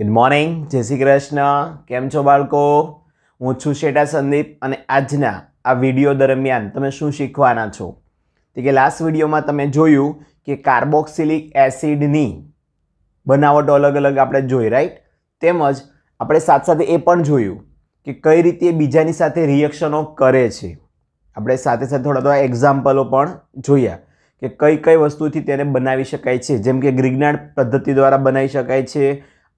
Good morning જય શ્રી કૃષ્ણ કેમ છો બાળકો હું છું શેટા સંદીપ અને આજના આ વિડીયો દરમિયાન તમે શું શીખવાના છો તે કે લાસ્ટ વિડીયોમાં તમે જોયું કે કાર્બોક્સિલિક એસિડની બનાવટો અલગ અલગ આપણે જોઈ રાઈટ તેમજ આપણે સાથ સાથે એ પણ જોયું કે કઈ રીતે બીજાની સાથે રિએક્શનો કરે છે આપણે સાથે સાથે થોડા થોડા એક્ઝામ્પલો પણ જોયા કે કઈ કઈ વસ્તુથી તેને બનાવી શકાય છે જેમ કે ગ્રિજ્ઞાન પદ્ધતિ દ્વારા બનાવી શકાય છે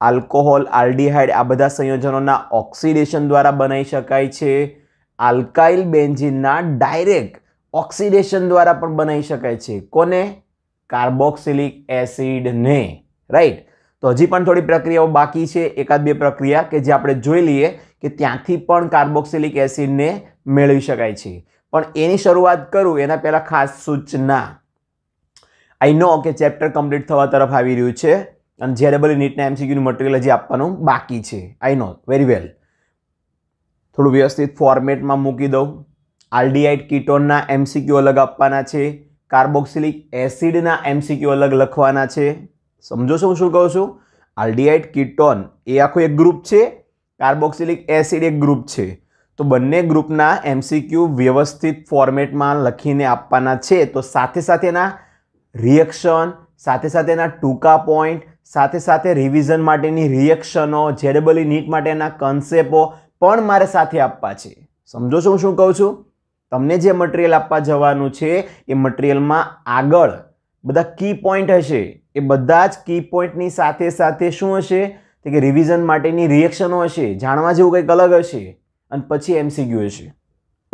આલ્કોહોલ આલ્ડીહાઇડ આ બધા સંયોજનોના ઓક્સિડેશન દ્વારા બનાવી શકાય છે આલ્કાઇલ બેન્ઝિનના ડાયરેક્ટ ઓક્સિડેશન દ્વારા પણ બનાવી શકાય છે કોને કાર્બોક્સિલિક એસિડને રાઈટ તો હજી પણ થોડી પ્રક્રિયાઓ બાકી છે એકાદ બે પ્રક્રિયા કે જે આપણે જોઈ લઈએ કે ત્યાંથી પણ કાર્બોક્સિલિક એસિડને મેળવી શકાય છે પણ એની શરૂઆત કરું એના પહેલાં ખાસ સૂચના આઈ નો કે ચેપ્ટર કમ્પ્લીટ થવા તરફ આવી રહ્યું છે અને જે ડબલ નીટના એમસીક્યુનું મટીરિયલ હજી આપવાનું બાકી છે આઈ નો વેરી વેલ થોડું વ્યવસ્થિત ફોર્મેટમાં મૂકી દઉં આલડીઆઇટ કીટોનના એમસીક્યુ અલગ આપવાના છે કાર્બોક્સિલિક એસિડના એમસીક્યુ અલગ લખવાના છે સમજો છો શું કહું છું આલડીઆઇટ કીટોન એ આખું એક ગ્રુપ છે કાર્બોક્સિલિક એસિડ એક ગ્રુપ છે તો બંને ગ્રુપના એમસીક્યુ વ્યવસ્થિત ફોર્મેટમાં લખીને આપવાના છે તો સાથે સાથેના રિએક્શન સાથે સાથેના ટૂંકા પોઈન્ટ સાથે સાથે રિવિઝન માટેની રિએક્શનો જેડબલી નીટ માટેના કન્સેપ્ટો પણ મારે સાથે આપવા છે સમજો છો હું શું કહું છું તમને જે મટિરિયલ આપવા જવાનું છે એ મટિરિયલમાં આગળ બધા કી પોઈન્ટ હશે એ બધા જ કી પોઈન્ટની સાથે સાથે શું હશે તો કે રિવિઝન માટેની રિએક્શનો હશે જાણવા જેવું કંઈક અલગ હશે અને પછી એમસીક્યુ હશે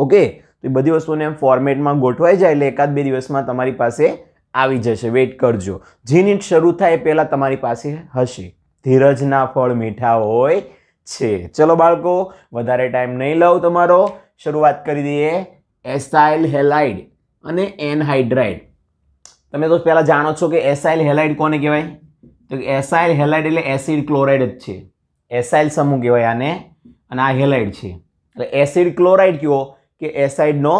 ઓકે તો એ બધી વસ્તુને એમ ફોર્મેટમાં ગોઠવાઈ જાય એટલે એકાદ બે દિવસમાં તમારી પાસે આવી જશે વેઇટ કરજો જીનીટ શરૂ થાય એ પહેલાં તમારી પાસે હશે ધીરજના ફળ મીઠા હોય છે ચલો બાળકો વધારે ટાઈમ નહીં લઉં તમારો શરૂઆત કરી દઈએ એસાઇલ હેલાઇડ અને એનહાઇડ્રાઇડ તમે તો પહેલાં જાણો છો કે એસાઇલ હેલાઇડ કોને કહેવાય તો એસાઇલ હેલાઇડ એટલે એસિડ ક્લોરાઇડ જ છે એસાઇલ સમૂહ કહેવાય આને અને આ હેલાઇડ છે એટલે એસિડ ક્લોરાઇડ કયો કે એસાઇડનો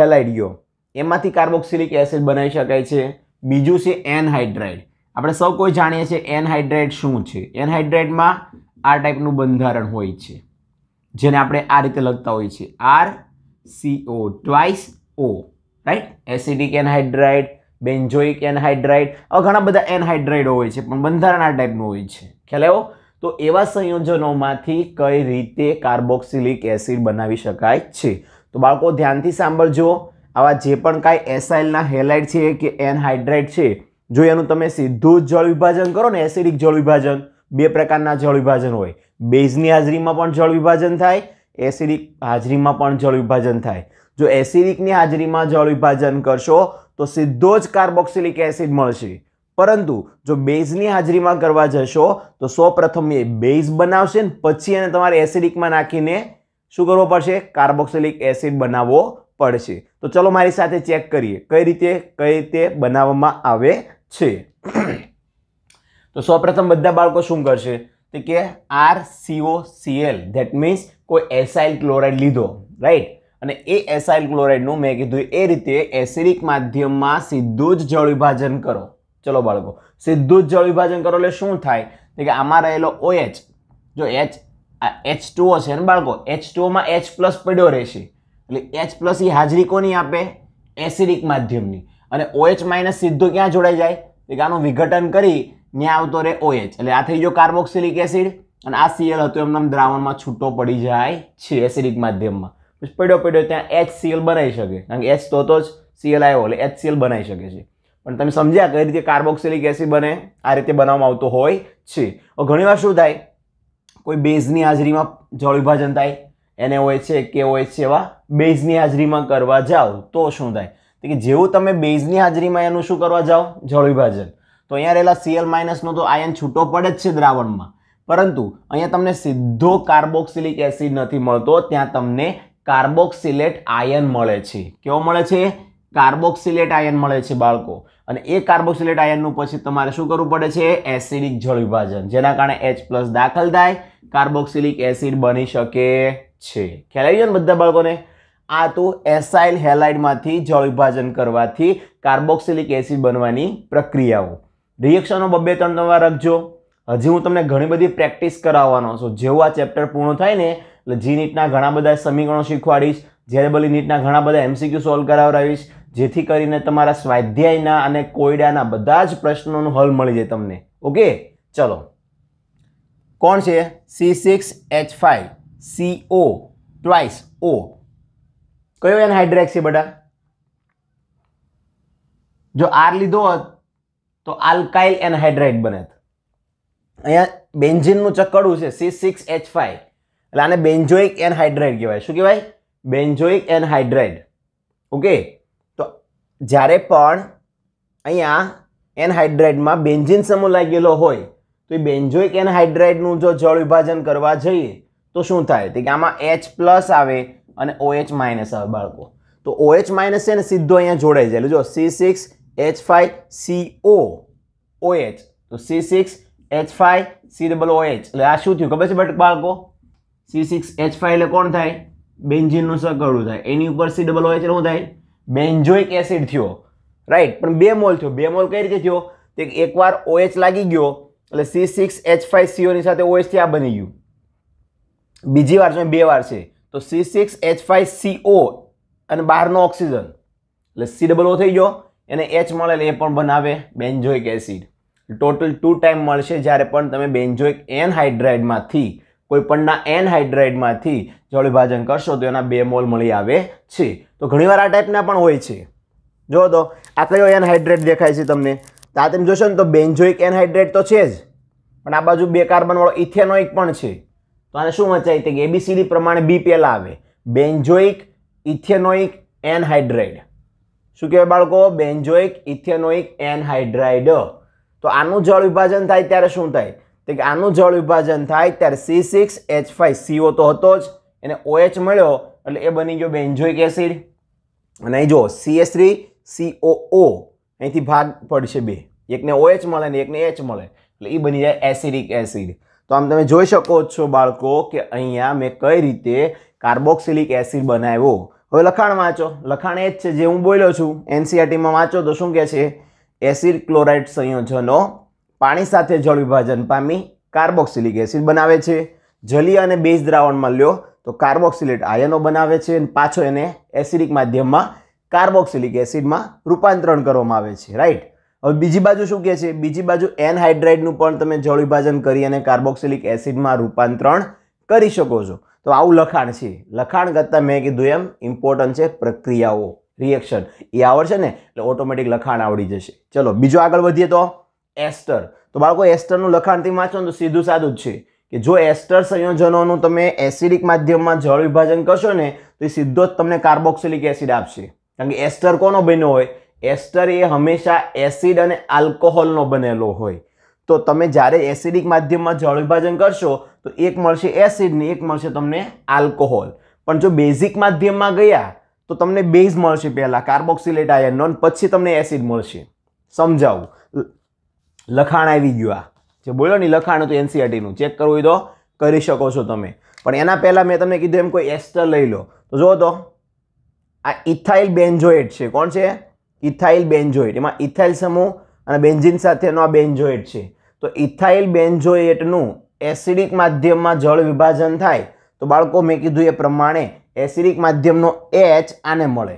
હેલાઇડ ગયો એમાંથી કાર્બોક્સિલિક એસિડ બનાવી શકાય છે બીજું છે એનહાઇડ્રાઇડ આપણે સૌ કોઈ જાણીએ છીએ એનહાઇડ્રાઇડ શું છે એનહાઇડ્રાઇડમાં આ ટાઈપનું બંધારણ હોય છે જેને આપણે આ રીતે લખતા હોઈએ છીએ R CO twice O right acidic anhydride benzoic anhydride આવા ઘણા બધા એનહાઇડ્રાઇડો હોય છે પણ બંધારણ આ ટાઈપનું હોય છે ખ્યાલ આવ્યો તો એવા સંયોજનોમાંથી કઈ રીતે કાર્બોક્સિલિક એસિડ બનાવી શકાય છે તો બાળકો ધ્યાનથી સાંભળજો આવા જે પણ કાંઈ એસાઇલના હેલાઇડ છે કે એનહાઇડ્રેટ છે જો એનું તમે સીધું જળ વિભાજન કરો ને એસિડિક જળ વિભાજન બે પ્રકારના જળ વિભાજન હોય બેઝની હાજરીમાં પણ જળ વિભાજન થાય એસિડિક હાજરીમાં પણ જળ વિભાજન થાય જો એસિડિકની હાજરીમાં જળ વિભાજન કરશો તો સીધો જ કાર્બોક્સિલિક એસિડ મળશે પરંતુ જો બેઝની હાજરીમાં કરવા જશો તો સૌ પ્રથમ એ બેઝ બનાવશે ને પછી એને તમારે એસિડિકમાં નાખીને શું કરવો પડશે કાર્બોક્સિલિક એસિડ બનાવવો પડશે તો ચલો મારી સાથે ચેક કરીએ કઈ રીતે કઈ રીતે બનાવવામાં આવે છે તો સૌપ્રથમ બધા બાળકો શું કરશે તો કે R CO Cl that means કોઈ એસાઇલ ક્લોરાઇડ લીધો રાઈટ અને એ એસાઇલ ક્લોરાઇડનું મેં કીધું એ રીતે એસિડિક માધ્યમમાં સીધું જ જળ વિભાજન કરો ચલો બાળકો સીધું જ જળ વિભાજન કરો એટલે શું થાય કે આમાં રહેલો ઓએચ જો એચ આ એચ ટુઓ છે ને બાળકો એચ ટુઓમાં એચ પ્લસ પડ્યો રહેશે એટલે એચ પ્લસ એ હાજરી કોની આપે એસિડિક માધ્યમની અને ઓએચ OH માઇનસ સીધો ક્યાં જોડાઈ જાય એ આનું વિઘટન કરી ત્યાં આવતો રહે ઓએચ OH. એટલે આ થઈ ગયો કાર્બોક્સિલિક એસિડ અને આ સીએલ હતું એમનામ દ્રાવણમાં છૂટો પડી જાય છે એસિડિક માધ્યમમાં પછી પડ્યો પડ્યો ત્યાં એચ સીએલ બનાવી શકે કારણ કે એચ તો હતો જ સીએલ આવ્યો એટલે એચ સીએલ બનાવી શકે છે પણ તમે સમજ્યા કઈ રીતે કાર્બોક્સિલિક એસિડ બને આ રીતે બનાવવામાં આવતો હોય છે ઘણીવાર શું થાય કોઈ બેઝની હાજરીમાં જળ વિભાજન થાય એને હોય છે કે હોય છે એવા બેઝની હાજરીમાં કરવા જાઓ તો શું થાય કે જેવું તમે બેઝની હાજરીમાં એનું શું કરવા જાઓ જળ વિભાજન તો અહીંયા રહેલા સીએલ માઇનસનો તો આયન છૂટો પડે જ છે દ્રાવણમાં પરંતુ અહીંયા તમને સીધો કાર્બોક્સિલિક એસિડ નથી મળતો ત્યાં તમને કાર્બોક્સિલેટ આયન મળે છે કેવો મળે છે કાર્બોક્સિલેટ આયન મળે છે બાળકો અને એ કાર્બોક્સિલેટ આયનનું પછી તમારે શું કરવું પડે છે એસિડિક જળ વિભાજન જેના કારણે એચ પ્લસ દાખલ થાય કાર્બોક્સિલિક એસિડ બની શકે છે ખ્યાલ આવી જાય ને બધા બાળકોને આ તો એસાઇલ હેલાઇડમાંથી જળ વિભાજન કરવાથી કાર્બોક્સિલિક એસિડ બનવાની પ્રક્રિયાઓ રિએક્શનો બબે ત્રણ તમારે રાખજો હજી હું તમને ઘણી બધી પ્રેક્ટિસ કરાવવાનો છું જેવું આ ચેપ્ટર પૂર્ણ થાય ને એટલે જી નીટના ઘણા બધા સમીકરણો શીખવાડીશ જેરેબલી નીટના ઘણા બધા એમસીક્યુ સોલ્વ કરાવડાવીશ જેથી કરીને તમારા સ્વાધ્યાયના અને કોયડાના બધા જ પ્રશ્નોનો હલ મળી જાય તમને ઓકે ચલો કોણ છે C six H five C O twice O કયો એન એનહાઇડ્રેક્સ છે બધા જો આર લીધો હોત તો આલ્કાઇલ એનહાઇડ્રેટ બને અહીંયા બેન્ઝિનનું ચક્કડું છે સી સિક્સ એચ ફાઈવ એટલે આને બેન્ઝોઇક હાઇડ્રાઇડ કહેવાય શું કહેવાય બેન્જોઇક બેન્ઝોઇક હાઇડ્રાઇડ ઓકે તો જ્યારે પણ અહીંયા એન હાઇડ્રાઇડમાં બેન્ઝિન સમૂહ લાગેલો હોય તો એ બેન્જોઇક બેન્ઝોઇક હાઇડ્રાઇડનું જો જળ વિભાજન કરવા જઈએ તો શું થાય કે આમાં એચ પ્લસ આવે અને ઓએચ માઇનસ આવે બાળકો તો ઓએચ માઇનસ છે ને સીધો અહીંયા જોડાઈ જાય જો C six H five C O OH તો C six H five C double OH એટલે આ શું થયું ખબર છે બટ બાળકો સી સિક્સ એચ ફાઈવ એટલે કોણ થાય બેન્ઝિનનું સગડું થાય એની ઉપર સી ડબલ ઓએચ એટલે શું થાય બેન્ઝોઇક એસિડ થયો રાઈટ પણ બે મોલ થયો બે મોલ કઈ રીતે થયો તે એકવાર ઓએચ લાગી ગયો એટલે સી સિક્સ એચ ફાઈવ સીઓની સાથે ઓએચથી આ બની ગયું બીજી વાર જો બે વાર છે તો C six H five O અને બારનો ઓક્સિજન એટલે સી ડબલ ઓ થઈ ગયો એને એચ મળેલ એ પણ બનાવે benzoic acid total two time મળશે જ્યારે પણ તમે બેન્ઝોઇક એન હાઇડ્રાઇડમાંથી કોઈ પણના એન હાઇડ્રાઇડમાંથી જળ કરશો તો એના બે મોલ મળી આવે છે તો ઘણીવાર આ ટાઈપના પણ હોય છે જો તો આ કયો એન હાઇડ્રેટ દેખાય છે તમને તો આ તમે જોશો ને તો બેન્ઝોઇક એન હાઇડ્રેટ તો છે જ પણ આ બાજુ બે કાર્બનવાળો ઇથેનોઇક પણ છે મારે શું વંચાય તે કે એબીસીડી પ્રમાણે બીપીએલ પહેલાં આવે બેન્જોઇક ઇથેનોઇક એનહાઇડ્રાઇડ શું કહેવાય બાળકો બેન્જોઇક ઇથેનોઇક એનહાઇડ્રાઇડ તો આનું જળ વિભાજન થાય ત્યારે શું થાય તો કે આનું જળ વિભાજન થાય ત્યારે C six H five CO તો હતો જ એને ઓએચ મળ્યો એટલે એ બની ગયો બેન્જોઇક એસિડ અને અહીં જો સીએસ થ્રી સીઓ ઓ અહીંથી ભાગ પડશે બે એકને ઓએચ મળે ને એકને એચ મળે એટલે એ બની જાય એસિડિક એસિડ તો આમ તમે જોઈ શકો છો બાળકો કે અહીંયા મેં કઈ રીતે કાર્બોક્સિલિક એસિડ બનાવ્યો હવે લખાણ વાંચો લખાણ એ જ છે જે હું બોલ્યો છું એનસીઆરટીમાં e વાંચો તો શું કહે છે એસિડ ક્લોરાઇડ સંયોજનો પાણી સાથે જળ વિભાજન પામી કાર્બોક્સિલિક એસિડ બનાવે છે જલી અને બેઝ દ્રાવણમાં લ્યો તો કાર્બોક્સિલેટ આયનો બનાવે છે અને પાછો એને એસિડિક માધ્યમમાં કાર્બોક્સિલિક એસિડમાં રૂપાંતરણ કરવામાં આવે છે રાઈટ હવે બીજી બાજુ શું કહે છે બીજી બાજુ એનહાઇડ્રાઇડનું પણ તમે જળ વિભાજન કરી અને કાર્બોક્સિલિક એસિડમાં રૂપાંતરણ કરી શકો છો તો આવું લખાણ છે લખાણ કરતાં મેં કીધું એમ ઇમ્પોર્ટન્ટ છે પ્રક્રિયાઓ રિએક્શન એ આવડશે ને એટલે ઓટોમેટિક લખાણ આવડી જશે ચલો બીજો આગળ વધીએ તો એસ્ટર તો બાળકો એસ્ટરનું લખાણથી વાંચો તો સીધું સાદું જ છે કે જો એસ્ટર સંયોજનોનું તમે એસિડિક માધ્યમમાં જળ વિભાજન કરશો ને તો એ સીધો જ તમને કાર્બોક્સિલિક એસિડ આપશે કારણ કે એસ્ટર કોનો બન્યો હોય એસ્ટર એ હંમેશા એસિડ અને આલ્કોહોલનો બનેલો હોય તો તમે જ્યારે એસિડિક માધ્યમમાં જળ વિભાજન કરશો તો એક મળશે એસિડની એક મળશે તમને આલ્કોહોલ પણ જો બેઝિક માધ્યમમાં ગયા તો તમને બેઝ મળશે પહેલાં કાર્બોક્સિલેટ આયનનો પછી તમને એસિડ મળશે સમજાવું લખાણ આવી ગયું આ જે બોલો ને લખાણ હતું એનસીઆરટીનું e ચેક કરવું હોય તો કરી શકો છો તમે પણ એના પહેલાં મેં તમને કીધું એમ કોઈ એસ્ટર લઈ લો તો જો તો આ ઇથાઇલ બેન્ઝોએટ છે કોણ છે ઇથાઇલ બેન્ઝોઇટ એમાં ઇથાઇલ સમૂહ અને બેન્ઝિન સાથેનો આ બેન્ઝોઇટ છે તો ઇથાઇલ બેન્ઝોઇટનું એસિડિક માધ્યમમાં જળ વિભાજન થાય તો બાળકો મેં કીધું એ પ્રમાણે એસિડિક માધ્યમનો એચ આને મળે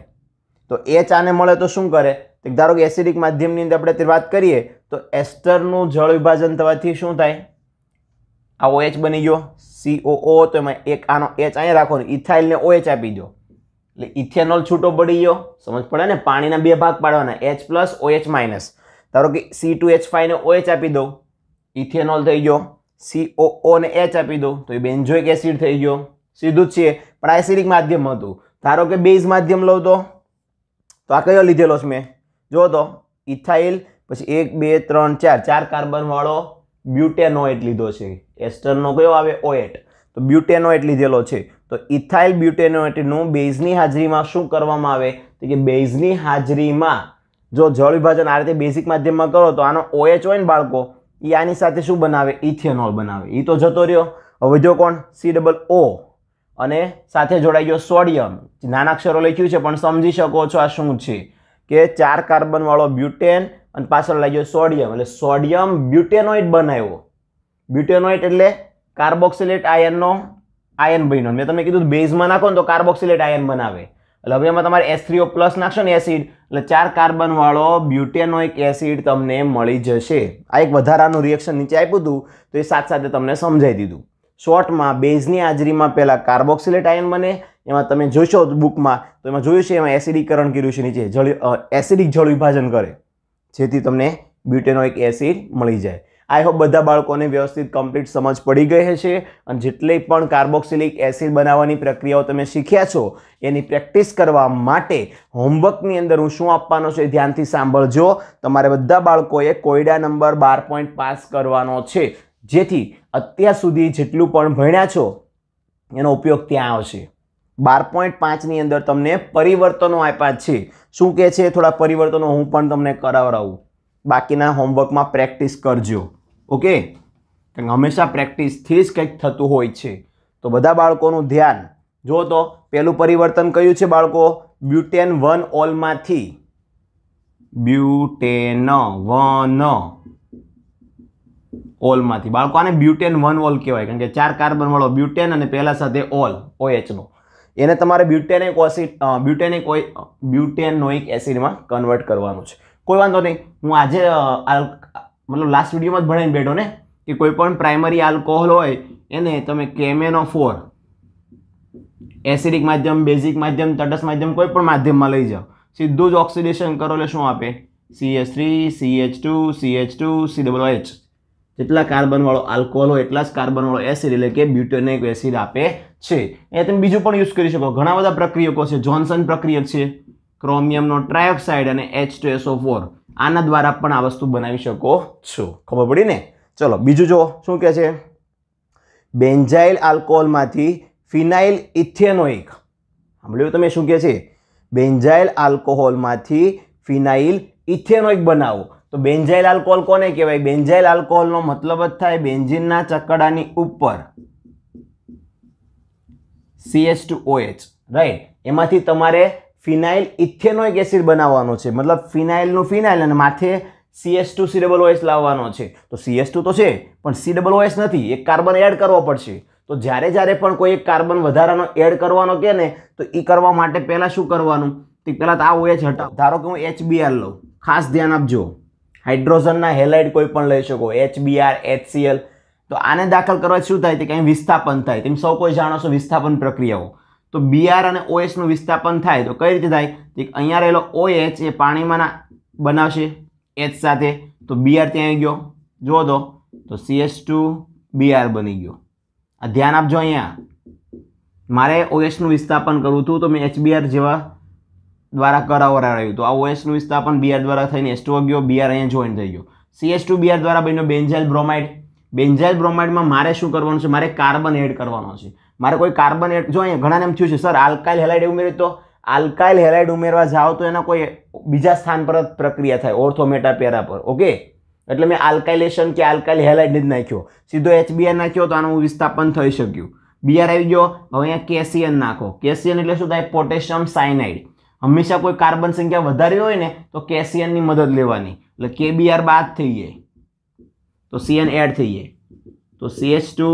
તો એચ આને મળે તો શું કરે ધારો કે એસિડિક માધ્યમની અંદર આપણે વાત કરીએ તો એસ્ટરનું જળ વિભાજન થવાથી શું થાય આ ઓએચ બની ગયો સીઓ તો એમાં એક આનો એચ અહીંયા રાખો ઇથાઇલને ઓએચ આપી દો એટલે ઇથેનોલ છૂટો પડી ગયો સમજ પડે ને પાણીના બે ભાગ પાડવાના એચ પ્લસ ઓએચ માઇનસ ધારો કે સી ટુ એચ ફાઈવને ઓએચ આપી દો ઇથેનોલ થઈ ગયો સી ઓ ને એચ આપી દો તો એ બેન્ઝોઇક એસિડ થઈ ગયો સીધું જ છે પણ આ એસિડિક માધ્યમ હતું ધારો કે બેઝ માધ્યમ લઉં તો તો આ કયો લીધેલો છે મેં જો તો ઇથાઇલ પછી એક બે ત્રણ ચાર ચાર કાર્બનવાળો બ્યુટેનોએટ લીધો છે એસ્ટરનો કયો આવે ઓએટ તો બ્યુટેનોઇટ લીધેલો છે તો ઇથાઇલ બ્યુટેનોઇટનું બેઝની હાજરીમાં શું કરવામાં આવે તો કે બેઝની હાજરીમાં જો જળ વિભાજન આ રીતે બેઝિક માધ્યમમાં કરો તો આનો ઓએચ હોય ને બાળકો એ આની સાથે શું બનાવે ઇથેનોલ બનાવે એ તો જતો રહ્યો હવે જો કોણ સી ડબલ ઓ અને સાથે જોડાઈ ગયો સોડિયમ નાના અક્ષરો લખ્યું છે પણ સમજી શકો છો આ શું છે કે ચાર કાર્બનવાળો બ્યુટેન અને પાછળ લાગ્યો સોડિયમ એટલે સોડિયમ બ્યુટેનોઇટ બનાવ્યો બ્યુટેનોઇટ એટલે કાર્બોક્સિલેટ આયનનો આયન બન્યો મેં તમે કીધું બેઝમાં નાખો ને તો કાર્બોક્સિલેટ આયન બનાવે એટલે હવે એમાં તમારે એસ થ્રીઓ પ્લસ નાખશો ને એસિડ એટલે ચાર કાર્બનવાળો બ્યુટેનોઇક એસિડ તમને મળી જશે આ એક વધારાનું રિએક્શન નીચે આપ્યું હતું તો એ સાથે સાથે તમને સમજાવી દીધું શોર્ટમાં બેઝની હાજરીમાં પહેલાં કાર્બોક્સિલેટ આયન બને એમાં તમે જોશો બુકમાં તો એમાં જોયું છે એમાં એસિડીકરણ કર્યું છે નીચે જળ એસિડિક જળ વિભાજન કરે જેથી તમને બ્યુટેનોઇક એસિડ મળી જાય આઈ હોપ બધા બાળકોને વ્યવસ્થિત કમ્પ્લીટ સમજ પડી ગઈ હશે અને જેટલી પણ કાર્બોક્સિલિક એસિડ બનાવવાની પ્રક્રિયાઓ તમે શીખ્યા છો એની પ્રેક્ટિસ કરવા માટે હોમવર્કની અંદર હું શું આપવાનો છે ધ્યાનથી સાંભળજો તમારે બધા બાળકોએ કોયડા નંબર બાર પોઈન્ટ પાસ કરવાનો છે જેથી અત્યાર સુધી જેટલું પણ ભણ્યા છો એનો ઉપયોગ ત્યાં આવશે બાર પોઈન્ટ પાંચની અંદર તમને પરિવર્તનો આપ્યા છે શું કહે છે થોડા પરિવર્તનો હું પણ તમને કરાવડાવું બાકીના હોમવર્કમાં પ્રેક્ટિસ કરજો ઓકે કારણ હંમેશા પ્રેક્ટિસથી જ કંઈક થતું હોય છે તો બધા બાળકોનું ધ્યાન જો તો પહેલું પરિવર્તન કયું છે બાળકો બ્યુટેન વન ઓલમાંથી બ્યુટેન વન ઓલમાંથી બાળકો આને બ્યુટેન વન ઓલ કહેવાય કારણ કે ચાર કાર્બનવાળો બ્યુટેન અને પહેલાં સાથે ઓલ ઓએચનો એને તમારે બ્યુટેનિક ઓસિડ બ્યુટેનિક બ્યુટેનોઇક એસિડમાં કન્વર્ટ કરવાનું છે કોઈ વાંધો નહીં હું આજે મતલબ લાસ્ટ વિડીયોમાં જ ભણાવીને બેઠો ને કે કોઈ પણ પ્રાઇમરી આલ્કોહોલ હોય એને તમે કેમેનો ફોર એસિડિક માધ્યમ બેઝિક માધ્યમ તટસ્થ માધ્યમ કોઈ પણ માધ્યમમાં લઈ જાઓ સીધું જ ઓક્સિડેશન કરો એટલે શું આપે C H three C H two C H two C double H જેટલા કાર્બનવાળો આલ્કોહોલ હોય એટલા જ કાર્બનવાળો એસિડ એટલે કે બ્યુટેનિક એસિડ આપે છે એ તમે બીજું પણ યુઝ કરી શકો ઘણા બધા પ્રક્રિયકો છે જોન્સન પ્રક્રિયક છે ક્રોમિયમનો ટ્રાયોક્સાઇડ અને એચ ટુ એસો ફોર આના દ્વારા પણ આ વસ્તુ બનાવી શકો છો ખબર પડી ને ચલો બીજું જો શું કહે છે બેન્ઝાઇલ આલ્કોહોલમાંથી ફિનાઇલ ઇથેનોઇક સાંભળ્યું તમે શું કહે છે બેન્ઝાઇલ આલ્કોહોલમાંથી ફિનાઇલ ઇથેનોઇક બનાવો તો બેન્ઝાઇલ આલ્કોહોલ કોને કહેવાય બેન્ઝાઇલ આલ્કોહોલનો મતલબ જ થાય બેન્ઝિનના ચકડાની ઉપર સીએચ ટુ ઓએચ રાઈટ એમાંથી તમારે ફિનાઇલ ઇથેનોઇક એસિડ બનાવવાનો છે મતલબ ફિનાઇલનું ફિનાઇલ અને માથે CS two C double OS લાવવાનો છે તો સીએસ ટુ તો છે પણ સી ડબલ ઓએસ નથી એક કાર્બન એડ કરવો પડશે તો જ્યારે જ્યારે પણ કોઈ એક કાર્બન વધારાનો એડ કરવાનો કે ને તો એ કરવા માટે પહેલાં શું કરવાનું તે પહેલાં તો આ ઓએચ હટાવ ધારો કે હું એચબીઆર લઉં ખાસ ધ્યાન આપજો હાઇડ્રોજનના હેલાઇડ કોઈ પણ લઈ શકો એચબીઆર એચસીએલ તો આને દાખલ કરવા શું થાય તે કંઈ વિસ્થાપન થાય તેમ સૌ કોઈ જાણો છો વિસ્થાપન પ્રક્રિયાઓ તો બીઆર અને ઓએસનું વિસ્થાપન થાય તો કઈ રીતે થાય કે અહીંયા રહેલો ઓએચ એ પાણીમાંના બનાવશે એચ સાથે તો બીઆર ત્યાં આવી ગયો જુઓ તો તો એસ ટુ બીઆર બની ગયો આ ધ્યાન આપજો અહીંયા મારે ઓએસનું વિસ્થાપન કરવું હતું તો મેં એચબીઆર જેવા દ્વારા કરાવરાવ્યું તો આ ઓએસનું વિસ્થાપન બીઆર દ્વારા થઈને એસ ટુ ગયો બીઆર અહીંયા જોઈન થઈ ગયો સી એસ ટુ બીઆર દ્વારા બન્યો બેન્ઝાઇલ બ્રોમાઇડ બેન્ઝાઇલ બ્રોમાઇડમાં મારે શું કરવાનું છે મારે કાર્બન એડ કરવાનો છે મારે કોઈ કાર્બનેટ જો અહીંયા ઘણાને એમ થયું છે સર આલ્કાઇલ હેલાઇડ ઉમેરી તો આલ્કાઇલ હેલાઇડ ઉમેરવા જાઓ તો એના કોઈ બીજા સ્થાન પર જ પ્રક્રિયા થાય ઓર્થોમેટા પેરા પર ઓકે એટલે મેં આલ્કાઇલેશન કે આલ્કાઇલ હેલાઇડ જ નાખ્યો સીધો એચબીઆર નાખ્યો તો આનું વિસ્થાપન થઈ શક્યું બીઆર આવી ગયો હવે અહીંયા કેસિયન નાખો કેસિયન એટલે શું થાય પોટેશિયમ સાયનાઇડ હંમેશા કોઈ કાર્બન સંખ્યા વધારી હોય ને તો કેસિયનની મદદ લેવાની એટલે કેબીઆર બાદ થઈ જાય તો સીએન એડ થઈ જાય તો સીએચ ટુ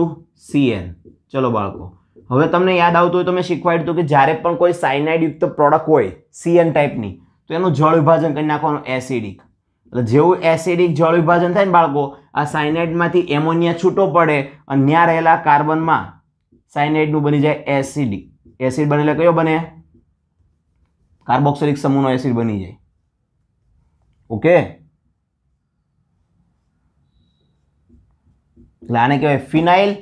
સીએન ચલો બાળકો હવે તમને યાદ આવતું હોય તો મેં શીખવાડ્યું હતું કે જ્યારે પણ કોઈ સાયનાઇડયુક્ત પ્રોડક્ટ હોય સીએન ટાઈપની તો એનું જળ વિભાજન કરી નાખવાનું એસિડિક એટલે જેવું એસિડિક જળ વિભાજન થાય ને બાળકો આ સાયનાઇડમાંથી એમોનિયા છૂટો પડે અને ત્યાં રહેલા કાર્બનમાં સાયનાઇડનું બની જાય એસિડિક એસિડ બને એટલે કયો બને કાર્બોક્સિલિક સમૂહનો એસિડ બની જાય ઓકે એટલે આને કહેવાય ફિનાઇલ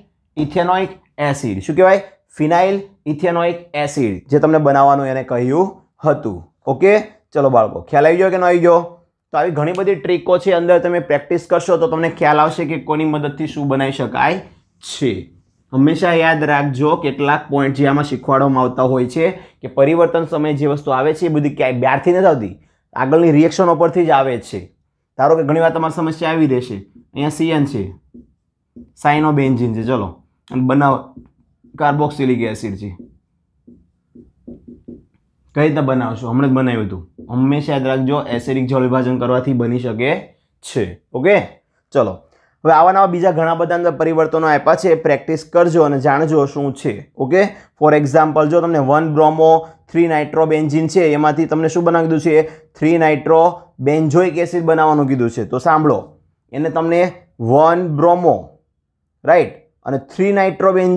ઇથેનોઇક એસિડ શું કહેવાય ફિનાઇલ ઇથેનોઇક એસિડ જે તમને બનાવવાનું એને કહ્યું હતું ઓકે ચલો બાળકો ખ્યાલ આવી ગયો કે ન આવી ગયો તો આવી ઘણી બધી ટ્રીકો છે અંદર તમે પ્રેક્ટિસ કરશો તો તમને ખ્યાલ આવશે કે કોની મદદથી શું બનાવી શકાય છે હંમેશા યાદ રાખજો કેટલાક પોઈન્ટ જે આમાં શીખવાડવામાં આવતા હોય છે કે પરિવર્તન સમયે જે વસ્તુ આવે છે એ બધી ક્યાંય બ્યારથી નથી આવતી આગળની રિએક્શનો પરથી જ આવે છે ધારો કે ઘણી વાર તમારી સમસ્યા આવી રહેશે અહીંયા સીએન છે સાઇનો બેન્જિન છે ચલો બનાવ કાર્બોક્સિલિક એસિડ છે કઈ રીતના બનાવશો હમણાં જ બનાવ્યું હતું હંમેશા યાદ રાખજો એસિડિક જળ વિભાજન કરવાથી બની શકે છે ઓકે ચલો હવે આવા નવા બીજા ઘણા બધા અંદર પરિવર્તનો આપ્યા છે પ્રેક્ટિસ કરજો અને જાણજો શું છે ઓકે ફોર એક્ઝામ્પલ જો તમને one bromo three nitro benzene છે એમાંથી તમને શું બનાવી દીધું છે થ્રી નાઇટ્રો બેન્ઝોઇક એસિડ બનાવવાનું કીધું છે તો સાંભળો એને તમને વન બ્રોમો રાઈટ અને થ્રી નાઇટ્રો બેન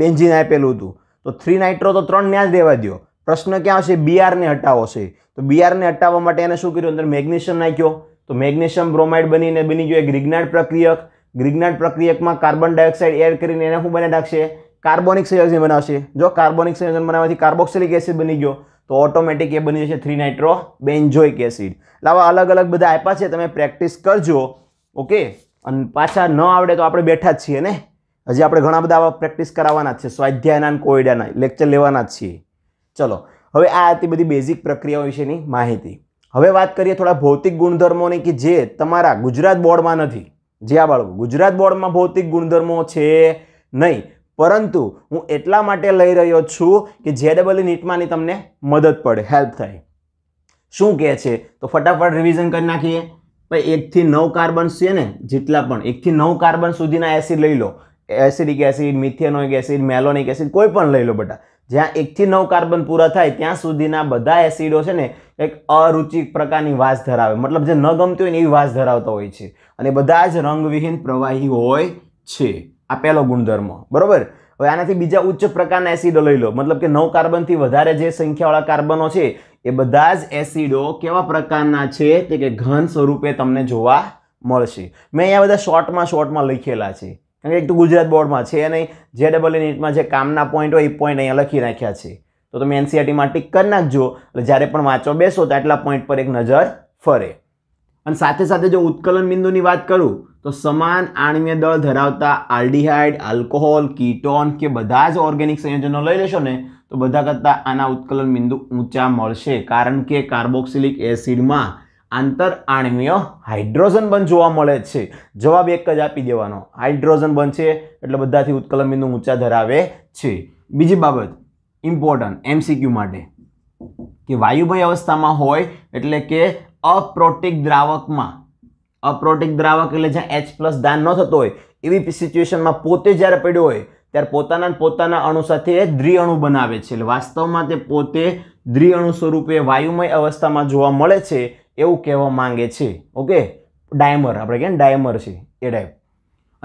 બેન્ઝિન આપેલું હતું તો થ્રી નાઇટ્રો તો ત્રણ ત્યાં જ દેવા દો પ્રશ્ન ક્યાં આવશે બીઆરને હટાવો છે તો બીઆરને હટાવવા માટે એને શું કર્યું અંદર મેગ્નેશિયમ નાખ્યો તો મેગ્નેશિયમ બ્રોમાઇડ બનીને બની ગયો એ ગ્રિગ્નાટ પ્રક્રિયક ગ્રિગ્નાટ પ્રક્રિયકમાં કાર્બન ડાયોક્સાઇડ એડ કરીને એને શું બને રાખશે કાર્બોનિક સંયોજન બનાવશે જો કાર્બોનિક સંયોજન બનાવવાથી કાર્બોક્સિલિક એસિડ બની ગયો તો ઓટોમેટિક એ બની જશે થ્રી નાઇટ્રો બેન્જોઇક એસિડ એટલે આવા અલગ અલગ બધા આપ્યા છે તમે પ્રેક્ટિસ કરજો ઓકે અને પાછા ન આવડે તો આપણે બેઠા જ છીએ ને હજી આપણે ઘણા બધા આવા પ્રેક્ટિસ કરાવવાના છે સ્વાધ્યાયના અને લેક્ચર લેવાના જ છીએ ચલો હવે આ હતી બધી બેઝિક પ્રક્રિયાઓ વિશેની માહિતી હવે વાત કરીએ થોડા ભૌતિક ગુણધર્મોની કે જે તમારા ગુજરાત બોર્ડમાં નથી જે આ બાળકો ગુજરાત બોર્ડમાં ભૌતિક ગુણધર્મો છે નહીં પરંતુ હું એટલા માટે લઈ રહ્યો છું કે જે ડબલ નીટમાંની તમને મદદ પડે હેલ્પ થાય શું કહે છે તો ફટાફટ રિવિઝન કરી નાખીએ ભાઈ એકથી નવ કાર્બન છે ને જેટલા પણ એકથી નવ કાર્બન સુધીના એસિડ લઈ લો acidic acid methanoic acid malonic acid કોઈ પણ લઈ લો બધા જ્યાં એકથી નવ કાર્બન પૂરા થાય ત્યાં સુધીના બધા એસિડો છે ને એક અરુચિક પ્રકારની વાસ ધરાવે મતલબ જે ન ગમતી હોય ને એવી વાસ ધરાવતા હોય છે અને બધા જ રંગવિહીન પ્રવાહી હોય છે આ પહેલો ગુણધર્મ બરાબર હવે આનાથી બીજા ઉચ્ચ પ્રકારના એસિડો લઈ લો મતલબ કે નવ કાર્બનથી વધારે જે સંખ્યાવાળા કાર્બનો છે એ બધા જ એસિડો કેવા પ્રકારના છે તે કે ઘન સ્વરૂપે તમને જોવા મળશે મેં અહીંયા બધા શોર્ટમાં શોર્ટમાં લખેલા છે કારણ કે એક તો ગુજરાત બોર્ડમાં છે નહીં જે ડબલ e નીટમાં જે કામના પોઈન્ટ હોય એ પોઈન્ટ અહીંયા લખી રાખ્યા છે તો તમે એનસીઆરટીમાં e ટીક કરી નાખજો એટલે જ્યારે પણ વાંચવા બેસો તો આટલા પોઈન્ટ પર એક નજર ફરે અને સાથે સાથે જો ઉત્કલન બિંદુની વાત કરું તો સમાન આણ્વીય દળ ધરાવતા આલ્ડીહાઇડ આલ્કોહોલ કીટોન કે બધા જ ઓર્ગેનિક સંયોજનો લઈ લેશો ને તો બધા કરતાં આના ઉત્કલન બિંદુ ઊંચા મળશે કારણ કે કાર્બોક્સિલિક એસિડમાં આંતર આંતરઆણ્વીય હાઇડ્રોજન બંધ જોવા મળે છે જવાબ એક જ આપી દેવાનો હાઇડ્રોજન બંધ છે એટલે બધાથી ઉત્કલન બિંદુ ઊંચા ધરાવે છે બીજી બાબત ઇમ્પોર્ટન્ટ એમસીક્યુ માટે કે વાયુભય અવસ્થામાં હોય એટલે કે અપ્રોટિક દ્રાવકમાં અપ્રોટિક દ્રાવક એટલે જ્યાં એચ પ્લસ દાન ન થતો હોય એવી સિચ્યુએશનમાં પોતે જ્યારે પડ્યો હોય ત્યારે પોતાના પોતાના અણુ સાથે દ્વિઅણુ બનાવે છે એટલે વાસ્તવમાં તે પોતે દ્વિઅણુ સ્વરૂપે વાયુમય અવસ્થામાં જોવા મળે છે એવું કહેવા માંગે છે ઓકે ડાયમર આપણે કહે ડાયમર છે એ ટાઈપ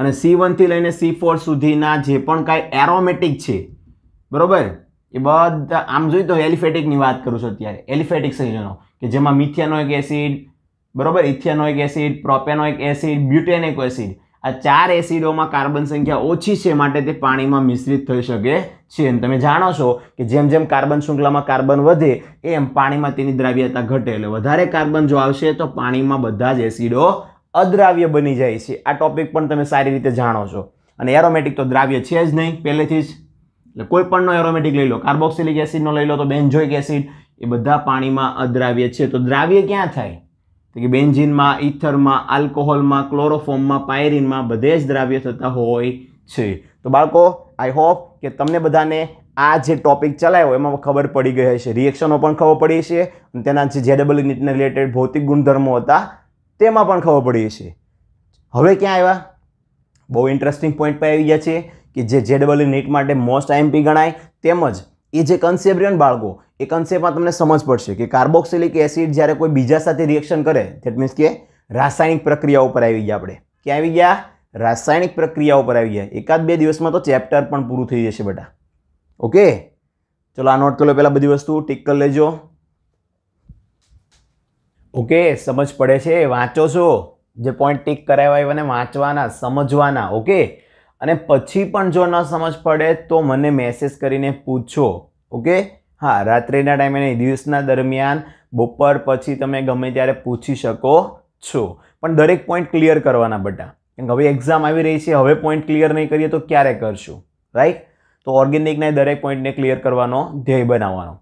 અને સી વનથી લઈને સી ફોર સુધીના જે પણ કાંઈ એરોમેટિક છે બરાબર એ બધા આમ જોઈએ તો એલિફેટિકની વાત કરું છું અત્યારે એલિફેટિક સંયોજનો કે જેમાં મિથિયાનોઇક એસિડ બરાબર ethanoic acid propanoic acid butanoic acid આ ચાર એસિડોમાં કાર્બન સંખ્યા ઓછી છે માટે તે પાણીમાં મિશ્રિત થઈ શકે છે અને તમે જાણો છો કે જેમ જેમ કાર્બન શૃંખલામાં કાર્બન વધે એમ પાણીમાં તેની દ્રાવ્યતા ઘટે એટલે વધારે કાર્બન જો આવશે તો પાણીમાં બધા જ એસિડો અદ્રાવ્ય બની જાય છે આ ટોપિક પણ તમે સારી રીતે જાણો છો અને એરોમેટિક તો દ્રાવ્ય છે જ નહીં પહેલેથી જ એટલે કોઈ પણનો એરોમેટિક લઈ લો કાર્બોક્સિલિક એસિડનો લઈ લો તો બેન્ઝોઇક એસિડ એ બધા પાણીમાં અદ્રાવ્ય છે તો દ્રાવ્ય ક્યાં થાય કે બેન્ઝિનમાં ઇથરમાં આલ્કોહોલમાં ક્લોરોફોર્મમાં પાયરિનમાં બધે જ દ્રાવ્ય થતા હોય છે તો બાળકો આઈ હોપ કે તમને બધાને આ જે ટોપિક ચલાવ્યો એમાં ખબર પડી ગઈ હશે રિએક્શનો પણ ખબર પડી છે અને તેના જે જેડબલ નીટને રિલેટેડ ભૌતિક ગુણધર્મો હતા તેમાં પણ ખબર પડી છે હવે ક્યાં આવ્યા બહુ ઇન્ટરેસ્ટિંગ પોઈન્ટ પર આવી ગયા છે કે જે જેડબલ નીટ માટે મોસ્ટ આઈએમપી ગણાય તેમજ એ જે કન્સેપ્રિયન બાળકો એ કન્સેપ્ટમાં તમને સમજ પડશે કે કાર્બોક્સિલિક એસિડ જ્યારે કોઈ બીજા સાથે રિએક્શન કરે ધેટ મીન્સ કે રાસાયણિક પ્રક્રિયા ઉપર આવી ગયા આપણે ક્યાં આવી ગયા રાસાયણિક પ્રક્રિયાઓ પર આવી ગયા એકાદ બે દિવસમાં તો ચેપ્ટર પણ પૂરું થઈ જશે બેટા ઓકે ચલો આ નોટ કરો પહેલાં બધી વસ્તુ ટીક કરી લેજો ઓકે સમજ પડે છે વાંચો છો જે પોઈન્ટ ટીક કરાવ્યા એવાને વાંચવાના સમજવાના ઓકે અને પછી પણ જો ન સમજ પડે તો મને મેસેજ કરીને પૂછો ઓકે હા રાત્રિના ટાઈમે નહીં દિવસના દરમિયાન બપોર પછી તમે ગમે ત્યારે પૂછી શકો છો પણ દરેક પોઈન્ટ ક્લિયર કરવાના બેટા કેમ કે હવે એક્ઝામ આવી રહી છે હવે પોઈન્ટ ક્લિયર નહીં કરીએ તો ક્યારે કરશું રાઈટ તો ઓર્ગેનિકના દરેક પોઈન્ટને ક્લિયર કરવાનો ધ્યેય બનાવવાનો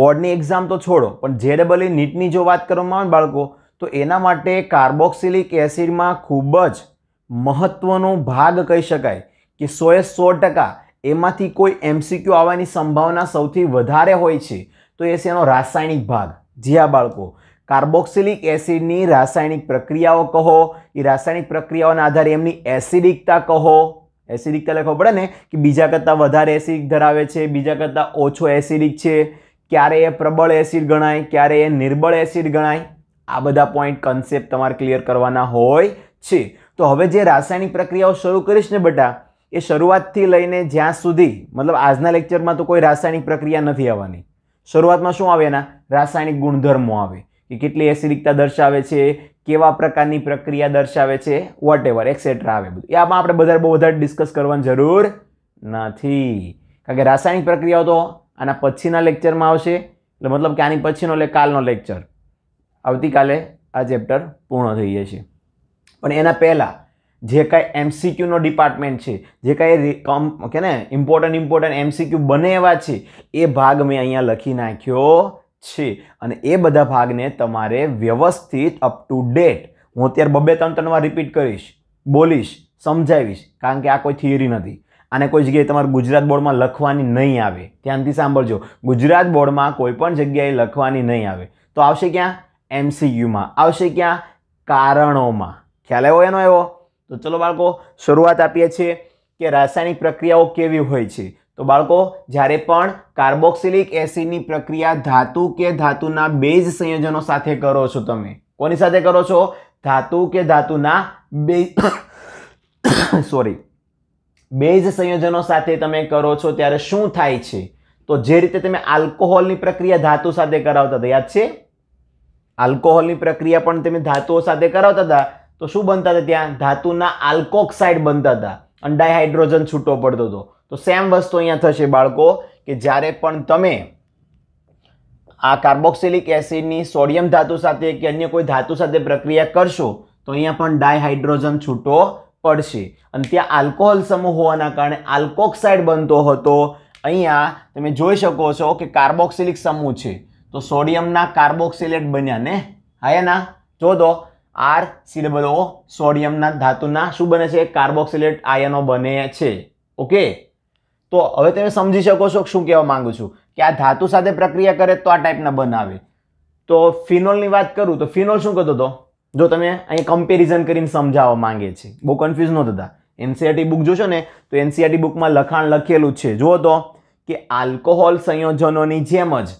બોર્ડની એક્ઝામ તો છોડો પણ જે ડબલ e નીટની જો વાત કરવામાં આવે બાળકો તો એના માટે કાર્બોક્સિલિક એસિડમાં ખૂબ જ મહત્ત્વનો ભાગ કહી શકાય કે સોએ સો ટકા એમાંથી કોઈ એમસીક્યુ આવવાની સંભાવના સૌથી વધારે હોય છે તો એ છે એનો રાસાયણિક ભાગ જી હા બાળકો કાર્બોક્સિલિક એસિડની રાસાયણિક પ્રક્રિયાઓ કહો એ રાસાયણિક પ્રક્રિયાઓના આધારે એમની એસિડિકતા કહો એસિડિકતા લખવો પડે ને કે બીજા કરતાં વધારે એસિડિક ધરાવે છે બીજા કરતાં ઓછો એસિડિક છે ક્યારે એ પ્રબળ એસિડ ગણાય ક્યારે એ નિર્બળ એસિડ ગણાય આ બધા પોઈન્ટ કન્સેપ્ટ તમારે ક્લિયર કરવાના હોય છે તો હવે જે રાસાયણિક પ્રક્રિયાઓ શરૂ કરીશ ને બેટા એ શરૂઆતથી લઈને જ્યાં સુધી મતલબ આજના લેક્ચરમાં તો કોઈ રાસાયણિક પ્રક્રિયા નથી આવવાની શરૂઆતમાં શું આવે એના રાસાયણિક ગુણધર્મો આવે કે કેટલી એસિડિકતા દર્શાવે છે કેવા પ્રકારની પ્રક્રિયા દર્શાવે છે વોટ એવર એક્સેટ્રા આવે બધું એ આમાં આપણે બધા બહુ વધારે ડિસ્કસ કરવાની જરૂર નથી કારણ કે રાસાયણિક પ્રક્રિયાઓ તો આના પછીના લેક્ચરમાં આવશે એટલે મતલબ કે આની પછીનો એટલે કાલનો લેક્ચર આવતીકાલે આ ચેપ્ટર પૂર્ણ થઈ જશે પણ એના પહેલાં જે કાંઈ એમસીક્યુનો ડિપાર્ટમેન્ટ છે જે કાંઈ કમ કે ને ઇમ્પોર્ટન્ટ ઇમ્પોર્ટન્ટ એમસીક્યુ બને એવા છે એ ભાગ મેં અહીંયા લખી નાખ્યો છે અને એ બધા ભાગને તમારે વ્યવસ્થિત અપ ટુ ડેટ હું અત્યારે બબે ત્રણ ત્રણ વાર રિપીટ કરીશ બોલીશ સમજાવીશ કારણ કે આ કોઈ થિયરી નથી આને કોઈ જગ્યાએ તમારે ગુજરાત બોર્ડમાં લખવાની નહીં આવે ધ્યાનથી સાંભળજો ગુજરાત બોર્ડમાં કોઈ પણ જગ્યાએ લખવાની નહીં આવે તો આવશે ક્યાં એમસીયુમાં આવશે ક્યાં કારણોમાં ખ્યાલ આવ્યો એનો એવો તો ચલો બાળકો શરૂઆત આપીએ છીએ કે રાસાયણિક પ્રક્રિયાઓ કેવી હોય છે તો બાળકો જ્યારે પણ કાર્બોક્સિલિક એસિડની પ્રક્રિયા ધાતુ કે ધાતુના બેઝ સંયોજનો સાથે કરો છો તમે કોની સાથે કરો છો ધાતુ કે ધાતુના બે સોરી બેઝ સંયોજનો સાથે તમે કરો છો ત્યારે શું થાય છે તો જે રીતે તમે આલ્કોહોલની પ્રક્રિયા ધાતુ સાથે કરાવતા હતા યાદ છે આલ્કોહોલની પ્રક્રિયા પણ તમે ધાતુઓ સાથે કરાવતા હતા તો શું બનતા હતા ત્યાં ધાતુના આલ્કોક્સાઇડ બનતા હતા અને ડાયહાઇડ્રોજન છૂટો પડતો હતો તો સેમ વસ્તુ અહીંયા થશે બાળકો કે જ્યારે પણ તમે આ કાર્બોક્સિલિક એસિડની સોડિયમ ધાતુ સાથે કે અન્ય કોઈ ધાતુ સાથે પ્રક્રિયા કરશો તો અહીંયા પણ ડાયહાઇડ્રોજન છૂટો પડશે અને ત્યાં આલ્કોહોલ સમૂહ હોવાના કારણે આલ્કોક્સાઇડ બનતો હતો અહીંયા તમે જોઈ શકો છો કે કાર્બોક્સિલિક સમૂહ છે તો સોડિયમના કાર્બોક્સિલેટ બન્યા ને હાયાના જો દો આર સિલબલો સોડિયમના ધાતુના શું બને છે કાર્બોક્સિલેટ આયનો બને છે ઓકે તો હવે તમે સમજી શકો છો કે શું કહેવા માંગુ છું કે આ ધાતુ સાથે પ્રક્રિયા કરે તો આ ટાઈપના બનાવે તો ફિનોલની વાત કરું તો ફિનોલ શું કરતો હતો જો તમે અહીં કમ્પેરિઝન કરીને સમજાવવા માંગે છે બહુ કન્ફ્યુઝ ન થતા એનસીઆરટી બુક e જોશો ને તો એનસીઆરટી બુકમાં e લખાણ લખેલું છે જુઓ તો કે આલ્કોહોલ સંયોજનોની જેમ જ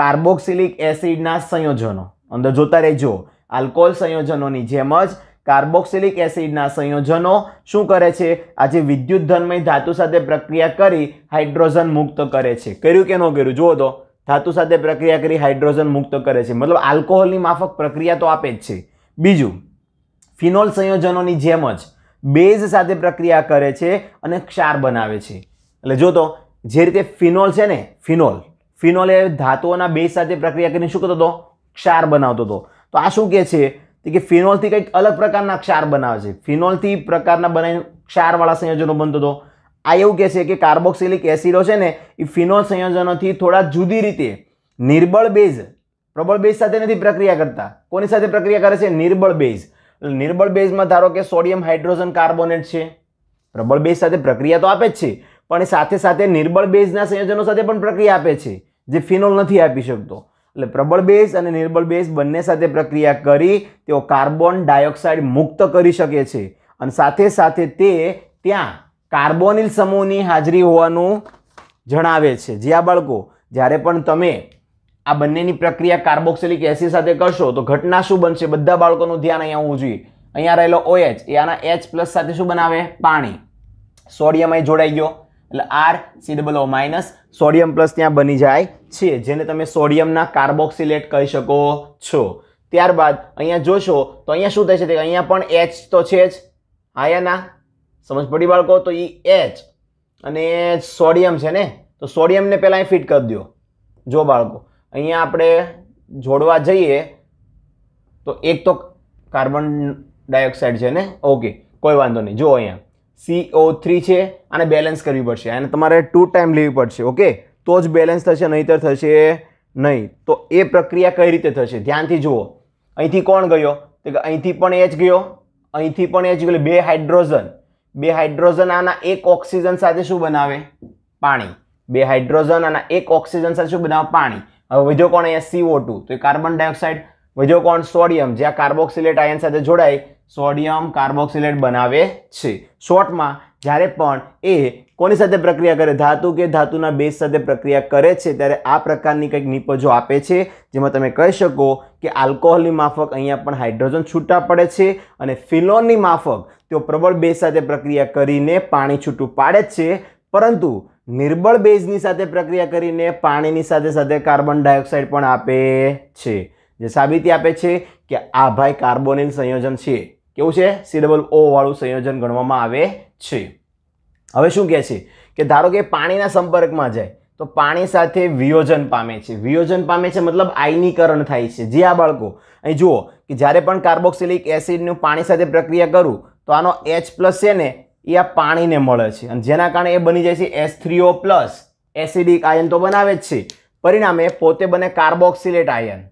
કાર્બોક્સિલિક એસિડના સંયોજનો અંદર જોતા રહેજો આલ્કોહોલ સંયોજનોની જેમ જ કાર્બોક્સિલિક એસિડના સંયોજનો શું કરે છે આજે વિદ્યુત ધનમય ધાતુ સાથે પ્રક્રિયા કરી હાઇડ્રોજન મુક્ત કરે છે કર્યું કે ન કર્યું જુઓ તો ધાતુ સાથે પ્રક્રિયા કરી હાઇડ્રોજન મુક્ત કરે છે મતલબ આલ્કોહોલની માફક પ્રક્રિયા તો આપે જ છે બીજું ફિનોલ સંયોજનોની જેમ જ બેઝ સાથે પ્રક્રિયા કરે છે અને ક્ષાર બનાવે છે એટલે જો તો જે રીતે ફિનોલ છે ને ફિનોલ ફિનોલ એ ધાતુઓના બેઝ સાથે પ્રક્રિયા કરીને શું કરતો હતો ક્ષાર બનાવતો હતો તો આ શું કહે છે તે કે ફિનોલથી કંઈક અલગ પ્રકારના ક્ષાર બનાવે છે ફિનોલથી પ્રકારના બનાવીને ક્ષારવાળા સંયોજનો બનતો હતો આ એવું કહે છે કે કાર્બોક્સિલિક એસિડો છે ને એ ફિનોલ સંયોજનોથી થોડા જુદી રીતે નિર્બળ બેઝ પ્રબળ બેઝ સાથે નથી પ્રક્રિયા કરતા કોની સાથે પ્રક્રિયા કરે છે નિર્બળ બેઝ નિર્બળ બેઝમાં ધારો કે સોડિયમ હાઇડ્રોજન કાર્બોનેટ છે પ્રબળ બેઝ સાથે પ્રક્રિયા તો આપે જ છે પણ સાથે સાથે નિર્બળ બેઝના સંયોજનો સાથે પણ પ્રક્રિયા આપે છે જે ફિનોલ નથી આપી શકતો એટલે પ્રબળ બેઝ અને નિર્બળ બેઝ બંને સાથે પ્રક્રિયા કરી તેઓ કાર્બન ડાયોક્સાઇડ મુક્ત કરી શકે છે અને સાથે સાથે તે ત્યાં કાર્બોનિલ સમૂહની હાજરી હોવાનું જણાવે છે જે આ બાળકો જ્યારે પણ તમે આ બંનેની પ્રક્રિયા કાર્બોક્સિલિક એસિડ સાથે કરશો તો ઘટના શું બનશે બધા બાળકોનું ધ્યાન અહીંયા હોવું જોઈએ અહીંયા રહેલો ઓએચ એ આના એચ પ્લસ સાથે શું બનાવે પાણી સોડિયમ અહીં જોડાઈ ગયો એટલે R C double O minus sodium plus ત્યાં બની જાય છે જેને તમે સોડિયમના કાર્બોક્સિલેટ કહી શકો છો ત્યારબાદ અહીંયા જોશો તો અહીંયા શું થશે તે અહીંયા પણ એચ તો છે જ આયાના સમજ પડી બાળકો તો એ એચ અને સોડિયમ છે ને તો સોડિયમને પહેલાં અહીં ફિટ કરી દો જો બાળકો અહીંયા આપણે જોડવા જઈએ તો એક તો કાર્બન ડાયોક્સાઇડ છે ને ઓકે કોઈ વાંધો નહીં જો અહીંયા સીઓ થ્રી છે અને બેલેન્સ કરવી પડશે અને તમારે ટુ ટાઈમ લેવી પડશે ઓકે તો જ બેલેન્સ થશે નહીતર થશે નહીં તો એ પ્રક્રિયા કઈ રીતે થશે ધ્યાનથી જુઓ અહીંથી કોણ ગયો તો કે અહીંથી પણ એ ગયો અહીંથી પણ એ ગયો બે હાઇડ્રોજન બે હાઇડ્રોજન આના એક ઓક્સિજન સાથે શું બનાવે પાણી બે હાઇડ્રોજન અને એક ઓક્સિજન સાથે શું બનાવે પાણી હવે વધ્યો કોણ અહીંયા સીઓ ટુ તો એ કાર્બન ડાયોક્સાઇડ વધ્યો કોણ સોડિયમ જ્યાં કાર્બોક્સિલેટ આયન સાથે જોડાય સોડિયમ કાર્બોક્સિલેટ બનાવે છે શોર્ટમાં જ્યારે પણ એ કોની સાથે પ્રક્રિયા કરે ધાતુ કે ધાતુના બેઝ સાથે પ્રક્રિયા કરે છે ત્યારે આ પ્રકારની કંઈક નિપજો આપે છે જેમાં તમે કહી શકો કે આલ્કોહોલની માફક અહીંયા પણ હાઇડ્રોજન છૂટા પડે છે અને ફિલોનની માફક તેઓ પ્રબળ બેઝ સાથે પ્રક્રિયા કરીને પાણી છૂટું પાડે છે પરંતુ નિર્બળ બેઝની સાથે પ્રક્રિયા કરીને પાણીની સાથે સાથે કાર્બન ડાયોક્સાઇડ પણ આપે છે જે સાબિતી આપે છે કે આ ભાઈ કાર્બોનિલ સંયોજન છે કેવું છે સી ડબલ ઓ વાળું સંયોજન ગણવામાં આવે છે હવે શું કહે છે કે ધારો કે પાણીના સંપર્કમાં જાય તો પાણી સાથે વિયોજન પામે છે વિયોજન પામે છે મતલબ આયનીકરણ થાય છે જે આ બાળકો અહીં જુઓ કે જ્યારે પણ કાર્બોક્સિલિક એસિડનું પાણી સાથે પ્રક્રિયા કરું તો આનો એચ પ્લસ છે ને એ આ પાણીને મળે છે અને જેના કારણે એ બની જાય છે S O plus acidic ion તો બનાવે જ છે પરિણામે પોતે બને કાર્બોક્સિલેટ આયન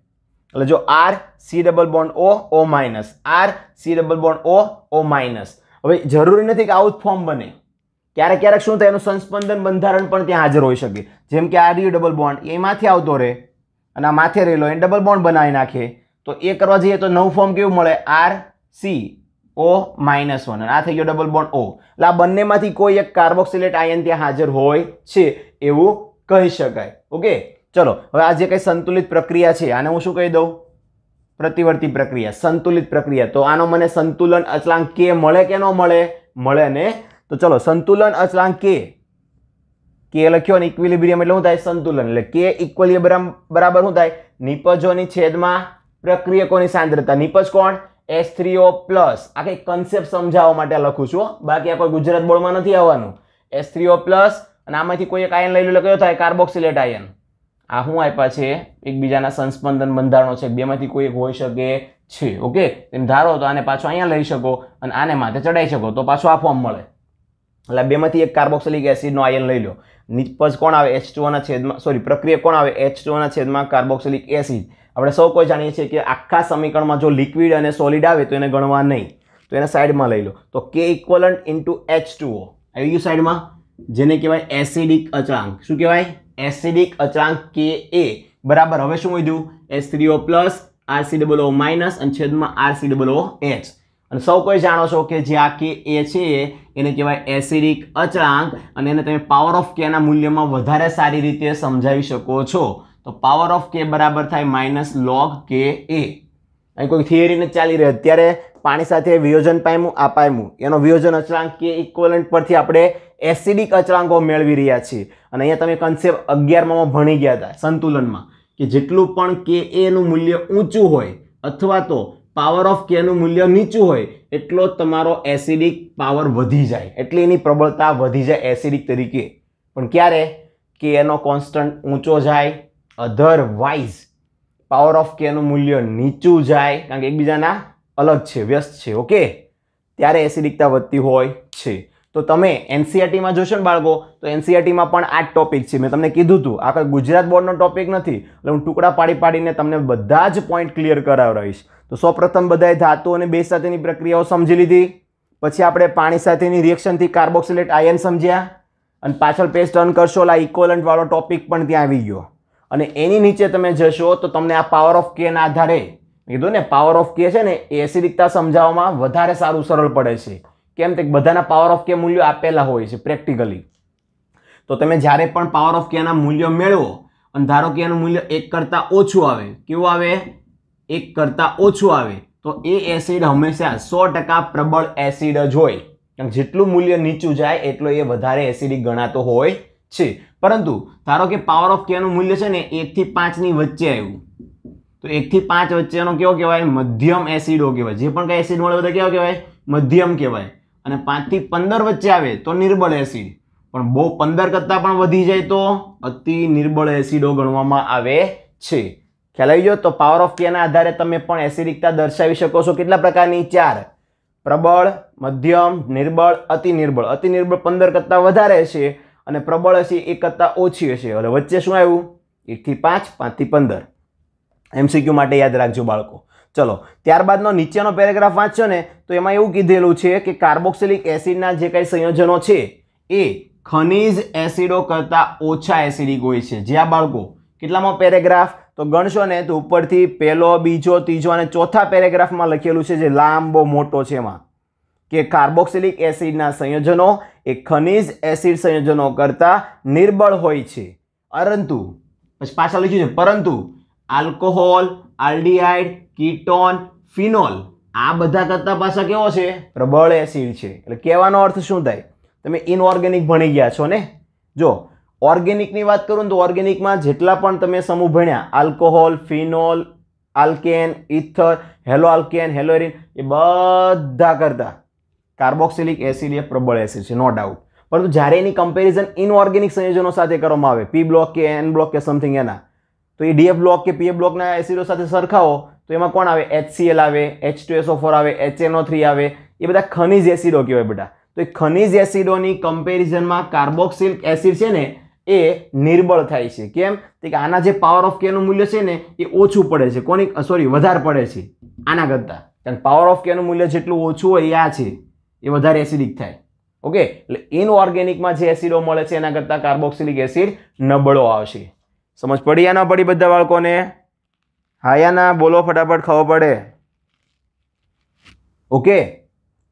એટલે જો R C double bond O O minus R C double bond O O minus હવે જરૂરી નથી કે આવું જ ફોર્મ બને ક્યારેક ક્યારેક શું થાય એનું સંસ્પંદન બંધારણ પણ ત્યાં હાજર હોઈ શકે જેમ કે આર યુ ડબલ બોન્ડ એ માથે આવતો રહે અને આ માથે રહેલો એને ડબલ બોન્ડ બનાવી નાખે તો એ કરવા જઈએ તો નવું ફોર્મ કેવું મળે R C O minus one અને આ થઈ ગયો ડબલ બોન્ડ ઓ એટલે આ બંનેમાંથી કોઈ એક કાર્બોક્સિલેટ આયન ત્યાં હાજર હોય છે એવું કહી શકાય ઓકે ચલો હવે આ જે કંઈ સંતુલિત પ્રક્રિયા છે આને હું શું કહી દઉં પ્રતિવર્તી પ્રક્રિયા સંતુલિત પ્રક્રિયા તો આનો મને સંતુલન અચલાંક કે મળે કે ન મળે મળે ને તો ચલો સંતુલન અચલાંક કે કે લખ્યો અને ઇક્વિલિબ્રિયમ એટલે શું થાય સંતુલન એટલે કે ઇક્વલિબ્રિયમ બરાબર શું થાય નિપજોની છેદમાં પ્રક્રિયકોની સાંદ્રતા નિપજ કોણ એસ થ્રીઓ પ્લસ આ કંઈક કન્સેપ્ટ સમજાવવા માટે લખું છું બાકી આ કોઈ ગુજરાત બોર્ડમાં નથી આવવાનું એસ થ્રીઓ પ્લસ અને આમાંથી કોઈ એક આયન લઈ લો કયો થાય કાર્બોક્સિલેટ આયન આ શું આપ્યા છે એકબીજાના સંસ્પંદન બંધારણો છે બેમાંથી કોઈ એક હોઈ શકે છે ઓકે તેમ ધારો તો આને પાછો અહીંયા લઈ શકો અને આને માથે ચડાઈ શકો તો પાછો આ ફોર્મ મળે એટલે બેમાંથી એક કાર્બોક્સિલિક એસિડનો આયન લઈ લો નિપજ કોણ આવે એચ ટુના છેદમાં સોરી પ્રક્રિયા કોણ આવે એચ ટુના છેદમાં કાર્બોક્સિલિક એસિડ આપણે સૌ કોઈ જાણીએ છીએ કે આખા સમીકરણમાં જો લિક્વિડ અને સોલિડ આવે તો એને ગણવા નહીં તો એને સાઈડમાં લઈ લો તો કે ઇક્વલન્ટ ઇન્ટુ એચ ટુઓ આવી ગયું સાઇડમાં જેને કહેવાય એસિડિક અચળાંક શું કહેવાય એસિડિક અચળાંક કે એ બરાબર હવે શું વધ્યું S three O plus RC double O minus અને છેદમાં આરસી ડબલ ઓ એચ અને સૌ કોઈ જાણો છો કે જે આ કે એ છે એને કહેવાય એસિડિક અચળાંક અને એને તમે પાવર ઓફ કેના મૂલ્યમાં વધારે સારી રીતે સમજાવી શકો છો તો પાવર ઓફ કે બરાબર થાય માઇનસ લોગ કે એ અહીં કોઈ થિયરી નથી ચાલી રહે અત્યારે પાણી સાથે વિયોજન પામ્યું આ પામ્યું એનો વિયોજન અચળાંક કે ઇક્વલન્ટ પરથી આપણે એસિડિક અચળાંકો મેળવી રહ્યા છીએ અને અહીંયા તમે કન્સેપ્ટ અગિયારમાં ભણી ગયા હતા સંતુલનમાં કે જેટલું પણ કે એનું મૂલ્ય ઊંચું હોય અથવા તો પાવર ઓફ કેનું મૂલ્ય નીચું હોય એટલો તમારો એસિડિક પાવર વધી જાય એટલે એની પ્રબળતા વધી જાય એસિડિક તરીકે પણ ક્યારે કે એનો કોન્સ્ટન્ટ ઊંચો જાય અધરવાઇઝ પાવર ઓફ કેનું મૂલ્ય નીચું જાય કારણ કે એકબીજાના અલગ છે વ્યસ્ત છે ઓકે ત્યારે એસિડિકતા વધતી હોય છે તો તમે એનસીઆરટીમાં e જોશો ને બાળકો તો એનસીઆરટીમાં e પણ આ જ ટોપિક છે મેં તમને કીધું હતું આ કોઈ ગુજરાત બોર્ડનો ટોપિક નથી એટલે હું ટુકડા પાડી પાડીને તમને બધા જ પોઈન્ટ ક્લિયર કરાવડાવીશ તો સૌપ્રથમ બધાએ ધાતુ અને બે સાથેની પ્રક્રિયાઓ સમજી લીધી પછી આપણે પાણી સાથેની રિએક્શનથી કાર્બોક્સિલેટ આયન સમજ્યા અને પાછળ પેસ્ટ ટર્ન કરશો એટલે ઇક્વલન્ટવાળો ટોપિક પણ ત્યાં આવી ગયો અને એની નીચે તમે જશો તો તમને આ પાવર ઓફ કેના આધારે કીધું ને પાવર ઓફ કે છે ને એ એસિડિકતા સમજાવવામાં વધારે સારું સરળ પડે છે કેમ તે બધાના પાવર ઓફ કે મૂલ્યો આપેલા હોય છે પ્રેક્ટિકલી તો તમે જ્યારે પણ પાવર ઓફ કેના મૂલ્યો મેળવો અને ધારો કે એનું મૂલ્ય એક કરતાં ઓછું આવે કેવું આવે એક કરતાં ઓછું આવે તો એ એસિડ હંમેશા સો ટકા પ્રબળ એસિડ જ હોય જેટલું મૂલ્ય નીચું જાય એટલો એ વધારે એસિડિક ગણાતો હોય છે પરંતુ ધારો કે પાવર ઓફ કેનું મૂલ્ય છે ને એકથી પાંચની વચ્ચે આવ્યું તો એકથી પાંચ વચ્ચેનો કેવો કહેવાય મધ્યમ એસિડો કહેવાય જે પણ કંઈ એસિડ મળે બધા કેવા કહેવાય મધ્યમ કહેવાય અને પાંચથી પંદર વચ્ચે આવે તો નિર્બળ એસિડ પણ બહુ પંદર કરતાં પણ વધી જાય તો અતિ નિર્બળ એસિડો ગણવામાં આવે છે ખ્યાલ આવી ગયો તો પાવર ઓફ કેના આધારે તમે પણ એસિડિકતા દર્શાવી શકો છો કેટલા પ્રકારની ચાર પ્રબળ મધ્યમ નિર્બળ અતિ નિર્બળ અતિ નિર્બળ પંદર કરતાં વધારે હશે અને પ્રબળ હશે એક કરતાં ઓછી હશે હવે વચ્ચે શું આવ્યું એકથી પાંચ પાંચથી પંદર એમસીક્યુ માટે યાદ રાખજો બાળકો ચલો ત્યારબાદનો નીચેનો પેરેગ્રાફ વાંચ્યો ને તો એમાં એવું કીધેલું છે કે કાર્બોક્સિલિક એસિડના જે કંઈ સંયોજનો છે એ ખનિજ એસિડો કરતાં ઓછા એસિડિક હોય છે જ્યાં બાળકો કેટલામાં પેરેગ્રાફ તો ગણશો ને તો ઉપરથી પહેલો બીજો ત્રીજો અને ચોથા પેરેગ્રાફમાં લખેલું છે જે લાંબો મોટો છે એમાં કે કાર્બોક્સિલિક એસિડના સંયોજનો એ ખનિજ એસિડ સંયોજનો કરતાં નિર્બળ હોય છે પરંતુ પછી પાછા લખ્યું છે પરંતુ આલ્કોહોલ આલ્ડીહાઇડ કીટોન ફિનોલ આ બધા કરતાં પાછા કેવો છે પ્રબળ એસિડ છે એટલે કહેવાનો અર્થ શું થાય તમે ઇનઓર્ગેનિક ભણી ગયા છો ને જો ઓર્ગેનિકની વાત કરું તો ઓર્ગેનિકમાં જેટલા પણ તમે સમૂહ ભણ્યા alcohol phenol alkane ether halo alkane હેલોરિન એ બધા કરતાં કાર્બોક્સિલિક એસિડ એ પ્રબળ એસિડ છે નો ડાઉટ પરંતુ જ્યારે એની કમ્પેરિઝન ઇનઓર્ગેનિક સંયોજનો સાથે કરવામાં આવે પી બ્લોક કે એન બ્લોક કે સમથિંગ એના તો એ ડીએફ બ્લોક કે પીએફ બ્લોકના એસિડો સાથે સરખાવો તો એમાં કોણ આવે એચસીએલ આવે એચ ટુ એસઓ ફોર આવે એચએનઓ થ્રી આવે એ બધા ખનિજ એસિડો કહેવાય બધા તો એ ખનીજ એસિડોની કમ્પેરિઝનમાં કાર્બોક્સિલ એસિડ છે ને એ નિર્બળ થાય છે કેમ કે આના જે પાવર ઓફ કેનું મૂલ્ય છે ને એ ઓછું પડે છે કોની સોરી વધારે પડે છે આના કરતાં કારણ પાવર ઓફ કેનું મૂલ્ય જેટલું ઓછું હોય આ છે એ વધારે એસિડિક થાય ઓકે એટલે ઇનઓર્ગેનિકમાં જે એસિડો મળે છે એના કરતાં કાર્બોક્સિલિક એસિડ નબળો આવશે સમજ પડી યા ન પડી બધા બાળકોને હા યા ના બોલો ફટાફટ ખબર પડે ઓકે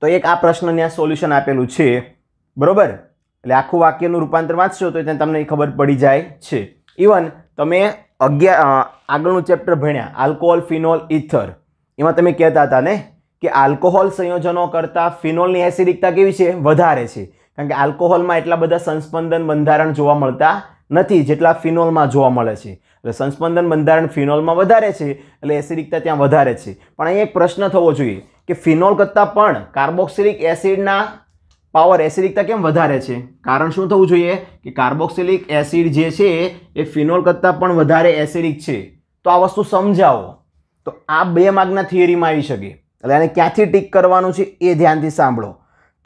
તો એક આ પ્રશ્ન ત્યાં સોલ્યુશન આપેલું છે બરાબર એટલે આખું વાક્યનું રૂપાંતર વાંચશો તો ત્યાં તમને ખબર પડી જાય છે ઇવન તમે અગિયાર આગળનું ચેપ્ટર ભણ્યા આલ્કોહોલ ફિનોલ ઇથર એમાં તમે કહેતા હતા ને કે આલ્કોહોલ સંયોજનો કરતાં ફિનોલની એસિડિકતા કેવી છે વધારે છે કારણ કે આલ્કોહોલમાં એટલા બધા સંસ્પંદન બંધારણ જોવા મળતા નથી જેટલા ફિનોલમાં જોવા મળે છે એટલે સંસ્પંદન બંધારણ ફિનોલમાં વધારે છે એટલે એસિડિકતા ત્યાં વધારે છે પણ અહીંયા એક પ્રશ્ન થવો જોઈએ કે ફિનોલ કરતાં પણ કાર્બોક્સિલિક એસિડના પાવર એસિડિકતા કેમ વધારે છે કારણ શું થવું જોઈએ કે કાર્બોક્સિલિક એસિડ જે છે એ ફિનોલ કરતાં પણ વધારે એસિડિક છે તો આ વસ્તુ સમજાવો તો આ બે માર્ગના થિયરીમાં આવી શકે એટલે આને ક્યાંથી ટીક કરવાનું છે એ ધ્યાનથી સાંભળો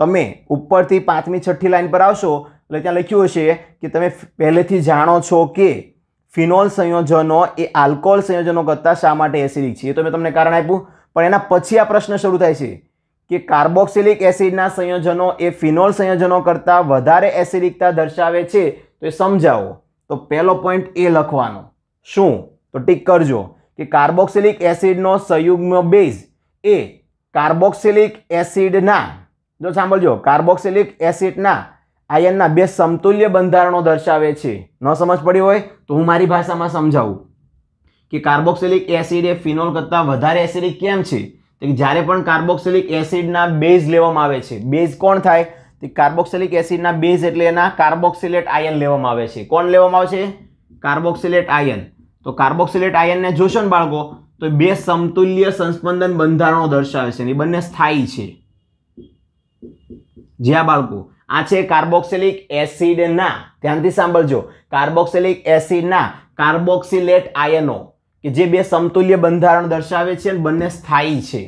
તમે ઉપરથી પાંચમી છઠ્ઠી લાઇન પર આવશો એટલે ત્યાં લખ્યું હશે કે તમે પહેલેથી જાણો છો કે ફિનોલ સંયોજનો એ આલ્કોહોલ સંયોજનો કરતાં શા માટે એસિડિક છે એ તો મેં તમને કારણ આપ્યું પણ એના પછી આ પ્રશ્ન શરૂ થાય છે કે કાર્બોક્સિલિક એસિડના સંયોજનો એ ફિનોલ સંયોજનો કરતાં વધારે એસિડિકતા દર્શાવે છે તો એ સમજાવો તો પહેલો પોઈન્ટ એ લખવાનો શું તો ટીક કરજો કે કાર્બોક્સિલિક એસિડનો સંયુગ્મ બેઝ એ કાર્બોક્સિલિક એસિડના જો સાંભળજો કાર્બોક્સિલિક એસિડના આયનના બે સમતુલ્ય બંધારણો દર્શાવે છે ન સમજ પડી હોય તો હું મારી ભાષામાં સમજાવું કે કાર્બોક્સિલિક એસિડ એ ફિનોલ કરતાં વધારે એસિડિક કેમ છે તો જ્યારે પણ કાર્બોક્સિલિક એસિડના બેઝ લેવામાં આવે છે બેઝ કોણ થાય તો કાર્બોક્સિલિક એસિડના બેઝ એટલે એના કાર્બોક્સિલેટ આયન લેવામાં આવે છે કોણ લેવામાં આવે છે કાર્બોક્સિલેટ આયન તો કાર્બોક્સિલેટ આયનને જોશો ને બાળકો તો બે સમતુલ્ય સંસ્પંદન બંધારણો દર્શાવે છે એ બંને સ્થાયી છે જ્યાં બાળકો આ છે કાર્બોક્સિલિક એસિડના ધ્યાનથી સાંભળજો કાર્બોક્સિલિક એસિડના કાર્બોક્સિલેટ આયનો કે જે બે સમતુલ્ય બંધારણ દર્શાવે છે અને બંને સ્થાયી છે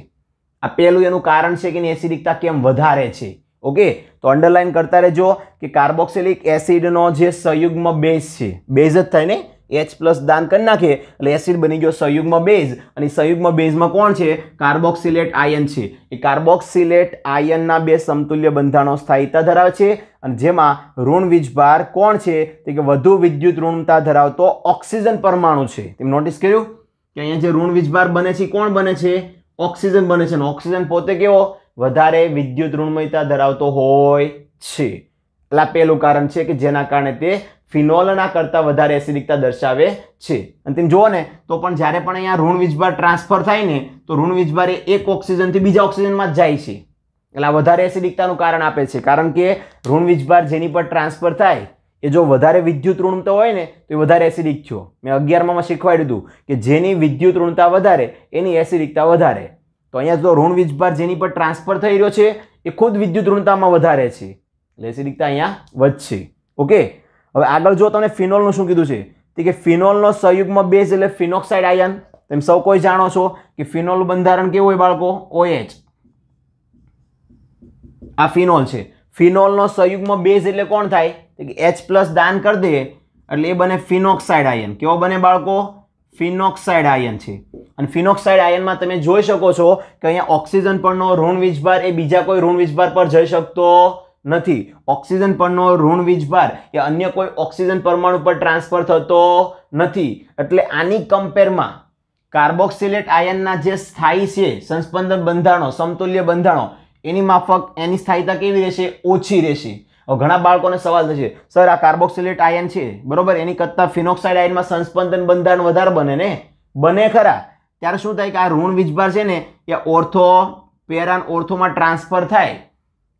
આ પહેલું એનું કારણ છે કે એની એસિડિકતા કેમ વધારે છે ઓકે તો અંડરલાઇન કરતા રહેજો કે કાર્બોક્સિલિક એસિડનો જે સંયુગ્મ બેઝ છે બેઝ જ થાય ને એચ પ્લસ દાન કરી નાખીએ એટલે એસિડ બની ગયો સંયુગમાં બેઝ અને સંયુગમાં બેઝમાં કોણ છે કાર્બોક્સિલેટ આયન છે એ કાર્બોક્સિલેટ આયનના બે સમતુલ્ય બંધાણો સ્થાયીતા ધરાવે છે અને જેમાં ઋણ વીજભાર કોણ છે તે કે વધુ વિદ્યુત ઋણતા ધરાવતો ઓક્સિજન પરમાણુ છે તેમ નોટિસ કર્યું કે અહીંયા જે ઋણ વીજભાર બને છે કોણ બને છે ઓક્સિજન બને છે અને ઓક્સિજન પોતે કેવો વધારે વિદ્યુત ઋણમયતા ધરાવતો હોય છે એટલે પેલું કારણ છે કે જેના કારણે તે ફિનોલના કરતાં વધારે એસિડિકતા દર્શાવે છે અને તેમ જુઓ ને તો પણ જ્યારે પણ અહીંયા ઋણ વીજભાર ટ્રાન્સફર થાય ને તો ઋણ વીજભાર એક ઓક્સિજનથી બીજા ઓક્સિજનમાં જ જાય છે એટલે આ વધારે એસિડિકતાનું કારણ આપે છે કારણ કે ઋણ વીજભાર જેની પર ટ્રાન્સફર થાય એ જો વધારે વિદ્યુત ઋણતા હોય ને તો એ વધારે એસિડિક થયો મેં અગિયારમાં શીખવાડ્યું હતું કે જેની વિદ્યુત ઋણતા વધારે એની એસિડિકતા વધારે તો અહીંયા જો ઋણ વીજભાર જેની પર ટ્રાન્સફર થઈ રહ્યો છે એ ખુદ વિદ્યુત ઋણતામાં વધારે છે એટલે એસિડિકતા અહીંયા વધશે ઓકે હવે આગળ જો તમે ફિનોલનું શું કીધું છે તે કે ફિનોલનો સંયુગમાં બેઝ એટલે ફિનોક્સાઇડ આયન તમે સૌ કોઈ જાણો છો કે ફિનોલ બંધારણ કેવું હોય બાળકો ઓએચ આ ફિનોલ છે ફિનોલનો સંયુગમાં બેઝ એટલે કોણ થાય કે એચ પ્લસ દાન કરી દે એટલે એ બને ફિનોક્સાઇડ આયન કેવો બને બાળકો ફિનોક્સાઇડ આયન છે અને ફિનોક્સાઇડ આયનમાં તમે જોઈ શકો છો કે અહીંયા ઓક્સિજન પરનો ઋણ વિજભાર એ બીજા કોઈ ઋણ વિજભાર પર જઈ શકતો નથી ઓક્સિજન પરનો ઋણ વીજભાર એ અન્ય કોઈ ઓક્સિજન પરમાણુ પર ટ્રાન્સફર થતો નથી એટલે આની કમ્પેરમાં કાર્બોક્સિલેટ આયનના જે સ્થાયી છે સંસ્પંદન બંધારણો સમતુલ્ય બંધારણો એની માફક એની સ્થાયીતા કેવી રહેશે ઓછી રહેશે ઘણા બાળકોને સવાલ થશે સર આ કાર્બોક્સિલેટ આયન છે બરોબર એની કરતાં ફિનોક્સાઇડ આયનમાં સંસ્પંદન બંધારણ વધારે બને ને બને ખરા ત્યારે શું થાય કે આ ઋણ વીજભાર છે ને એ ઓર્થો પેરાન ઓર્થોમાં ટ્રાન્સફર થાય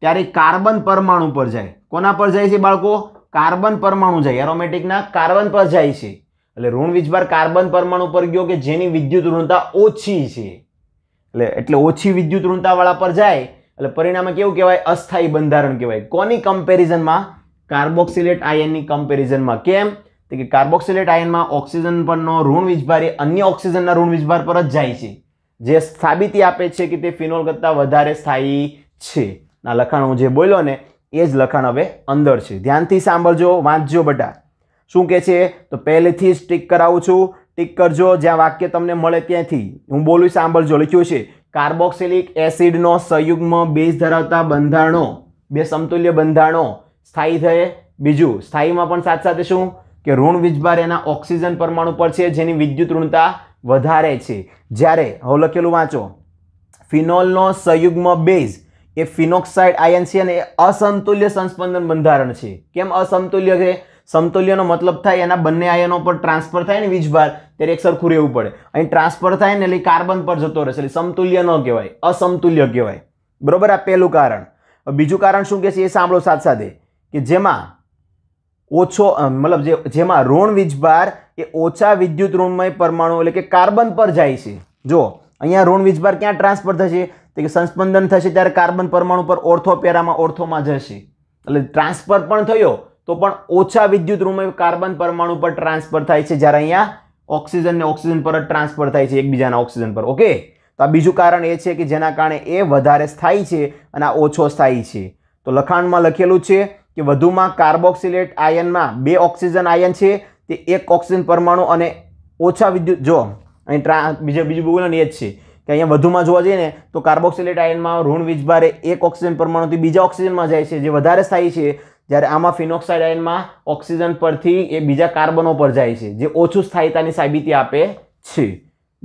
ત્યારે કાર્બન પરમાણુ પર જાય કોના પર જાય છે બાળકો કાર્બન પરમાણુ જાય એરોમેટિકના કાર્બન પર જાય છે એટલે ઋણ વીજભાર કાર્બન પરમાણુ પર ગયો કે જેની વિદ્યુત ઋણતા ઓછી છે એટલે એટલે ઓછી વિદ્યુત ઋણતાવાળા પર જાય એટલે પરિણામે કેવું કહેવાય અસ્થાયી બંધારણ કહેવાય કોની કમ્પેરિઝનમાં કાર્બોક્સિલેટ આયનની કમ્પેરિઝનમાં કેમ તો કે કાર્બોક્સિલેટ આયનમાં ઓક્સિજન પરનો ઋણ વીજભાર એ અન્ય ઓક્સિજનના ઋણ વીજભાર પર જ જાય છે જે સાબિતી આપે છે કે તે ફિનોલ કરતાં વધારે સ્થાયી છે ના લખાણ હું જે બોલ્યો ને એ જ લખાણ હવે અંદર છે ધ્યાનથી સાંભળજો વાંચજો બધા શું કહે છે તો પહેલેથી જ ટીક કરાવું છું ટીક કરજો જ્યાં વાક્ય તમને મળે ત્યાંથી હું બોલું સાંભળજો લખ્યું છે કાર્બોક્સિલિક એસિડનો સંયુગ્મ બેઝ ધરાવતા બંધારણો બે સમતુલ્ય બંધારણો સ્થાયી થયે બીજું સ્થાયીમાં પણ સાથે સાથે શું કે ઋણ વીજભાર એના ઓક્સિજન પરમાણુ પર છે જેની વિદ્યુત ઋણતા વધારે છે જ્યારે હવે લખેલું વાંચો ફિનોલનો સંયુગ્મ બેઝ એ ફિનોક્સાઇડ આયન છે અને એ અસંતુલ્ય સંસ્પંદન બંધારણ છે કેમ અસંતુલ્ય છે સમતુલ્યનો મતલબ થાય એના બંને આયનો પર ટ્રાન્સફર થાય ને વીજભાર ત્યારે એક સરખું રહેવું પડે અહીં ટ્રાન્સફર થાય ને એટલે કાર્બન પર જતો રહેશે એટલે સમતુલ્ય ન કહેવાય અસમતુલ્ય કહેવાય બરોબર આ પહેલું કારણ બીજું કારણ શું કહે છે એ સાંભળો સાથે સાથે કે જેમાં ઓછો મતલબ જે જેમાં ઋણ વીજભાર એ ઓછા વિદ્યુત ઋણમય પરમાણુ એટલે કે કાર્બન પર જાય છે જો અહીંયા ઋણ વીજભાર ક્યાં ટ્રાન્સફર થશે કે સંસ્પંદન થશે ત્યારે કાર્બન પરમાણુ પર ઓર્થો પેરામાં ઓર્થોમાં જશે એટલે ટ્રાન્સફર પણ થયો તો પણ ઓછા વિદ્યુત રૂમે કાર્બન પરમાણુ પર ટ્રાન્સફર થાય છે જ્યારે અહીંયા ઓક્સિજન ને ઓક્સિજન પર જ ટ્રાન્સફર થાય છે એકબીજાના ઓક્સિજન પર ઓકે તો આ બીજું કારણ એ છે કે જેના કારણે એ વધારે સ્થાયી છે અને આ ઓછો સ્થાયી છે તો લખાણમાં લખેલું છે કે વધુમાં કાર્બોક્સિલેટ આયનમાં બે ઓક્સિજન આયન છે તે એક ઓક્સિજન પરમાણુ અને ઓછા વિદ્યુત જો અહીં બીજા બીજું બોલો ને એ જ છે કે અહીંયા વધુમાં જોવા જઈએ ને તો કાર્બોક્સિલેટ આયનમાં ઋણ વીજભારે એક ઓક્સિજન પરમાણુથી બીજા ઓક્સિજનમાં જાય છે જે વધારે સ્થાયી છે જ્યારે આમાં ફિનોક્સાઇડ આયનમાં ઓક્સિજન પરથી એ બીજા કાર્બનો પર જાય છે જે ઓછું સ્થાયીતાની સાબિતી આપે છે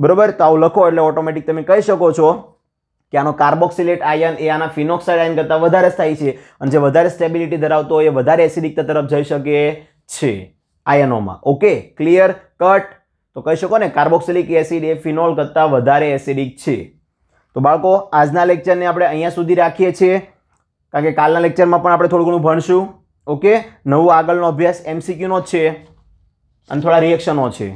બરાબર તો આવું લખો એટલે ઓટોમેટિક તમે કહી શકો છો કે આનો કાર્બોક્સિલેટ આયન એ આના ફિનોક્સાઇડ આયન કરતાં વધારે સ્થાયી છે અને જે વધારે સ્ટેબિલિટી ધરાવતો હોય એ વધારે એસિડિકતા તરફ જઈ શકે છે આયનોમાં ઓકે ક્લિયર કટ તો કહી શકો ને કાર્બોક્સિલિક એસિડ એ ફિનોલ કરતાં વધારે એસિડિક છે તો બાળકો આજના લેક્ચરને આપણે અહીંયા સુધી રાખીએ છીએ કારણ કે કાલના લેક્ચરમાં પણ આપણે થોડું ઘણું ભણશું ઓકે નવો આગળનો અભ્યાસ એમસીક્યુનો છે અને થોડા રિએક્શનો છે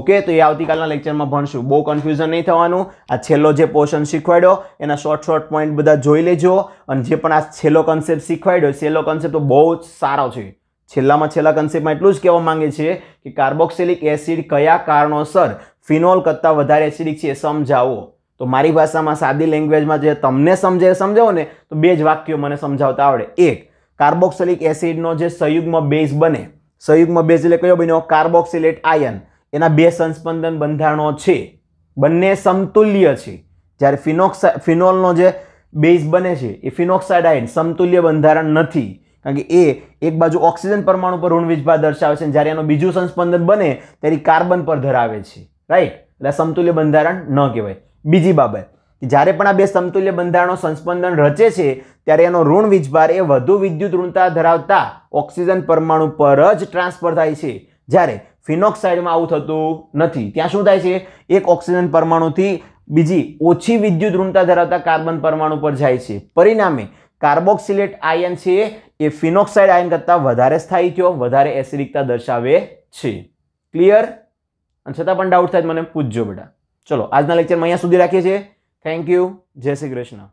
ઓકે તો એ આવતીકાલના લેક્ચરમાં ભણશું બહુ કન્ફ્યુઝન નહીં થવાનું આ છેલ્લો જે પોર્શન શીખવાડ્યો એના શોર્ટ શોર્ટ પોઈન્ટ બધા જોઈ લેજો અને જે પણ આ છેલ્લો કન્સેપ્ટ શીખવાડ્યો છેલ્લો કન્સેપ્ટ તો બહુ જ સારો છે છેલ્લામાં છેલ્લા કન્સેપ્ટમાં એટલું જ કહેવા માંગે છે કે કાર્બોક્સિલિક એસિડ કયા કારણોસર ફિનોલ કરતાં વધારે એસિડિક છે એ સમજાવો તો મારી ભાષામાં સાદી લેંગ્વેજમાં જે તમને સમજે સમજાવો ને તો બે જ વાક્યો મને સમજાવતા આવડે એક કાર્બોક્સિલિક એસિડનો જે સંયુગમાં બેઝ બને સંયુગમાં બેઝ એટલે કયો બન્યો કાર્બોક્સિલેટ આયન એના બે સંસ્પંદન બંધારણો છે બંને સમતુલ્ય છે જ્યારે ફિનોક્સા ફિનોલનો જે બેઝ બને છે એ ફિનોક્સાઇડ આયન સમતુલ્ય બંધારણ નથી કારણ કે એ એક બાજુ ઓક્સિજન પરમાણુ પર ઋણવીજભાર દર્શાવે છે જ્યારે એનું બીજું સંસ્પંદન બને ત્યારે કાર્બન પર ધરાવે છે રાઈટ એટલે સમતુલ્ય બંધારણ ન કહેવાય બીજી બાબત જ્યારે પણ આ બે સમતુલ્ય બંધારણો સંસ્પંદન રચે છે ત્યારે એનો ઋણ વીજભાર એ વધુ વિદ્યુત ઋણતા ધરાવતા ઓક્સિજન પરમાણુ પર જ ટ્રાન્સફર થાય છે જ્યારે ફિનોક્સાઇડમાં આવું થતું નથી ત્યાં શું થાય છે એક ઓક્સિજન પરમાણુથી બીજી ઓછી વિદ્યુત ઋણતા ધરાવતા કાર્બન પરમાણુ પર જાય છે પરિણામે કાર્બોક્સિલેટ આયન છે એ ફિનોક્સાઇડ આયન કરતાં વધારે સ્થાયી થયો વધારે એસિડિકતા દર્શાવે છે ક્લિયર અને છતાં પણ ડાઉટ થાય મને પૂછજો બેટા ચલો આજના લેક્ચરમાં અહીંયા સુધી રાખીએ છીએ થેન્ક યુ જય શ્રી કૃષ્ણ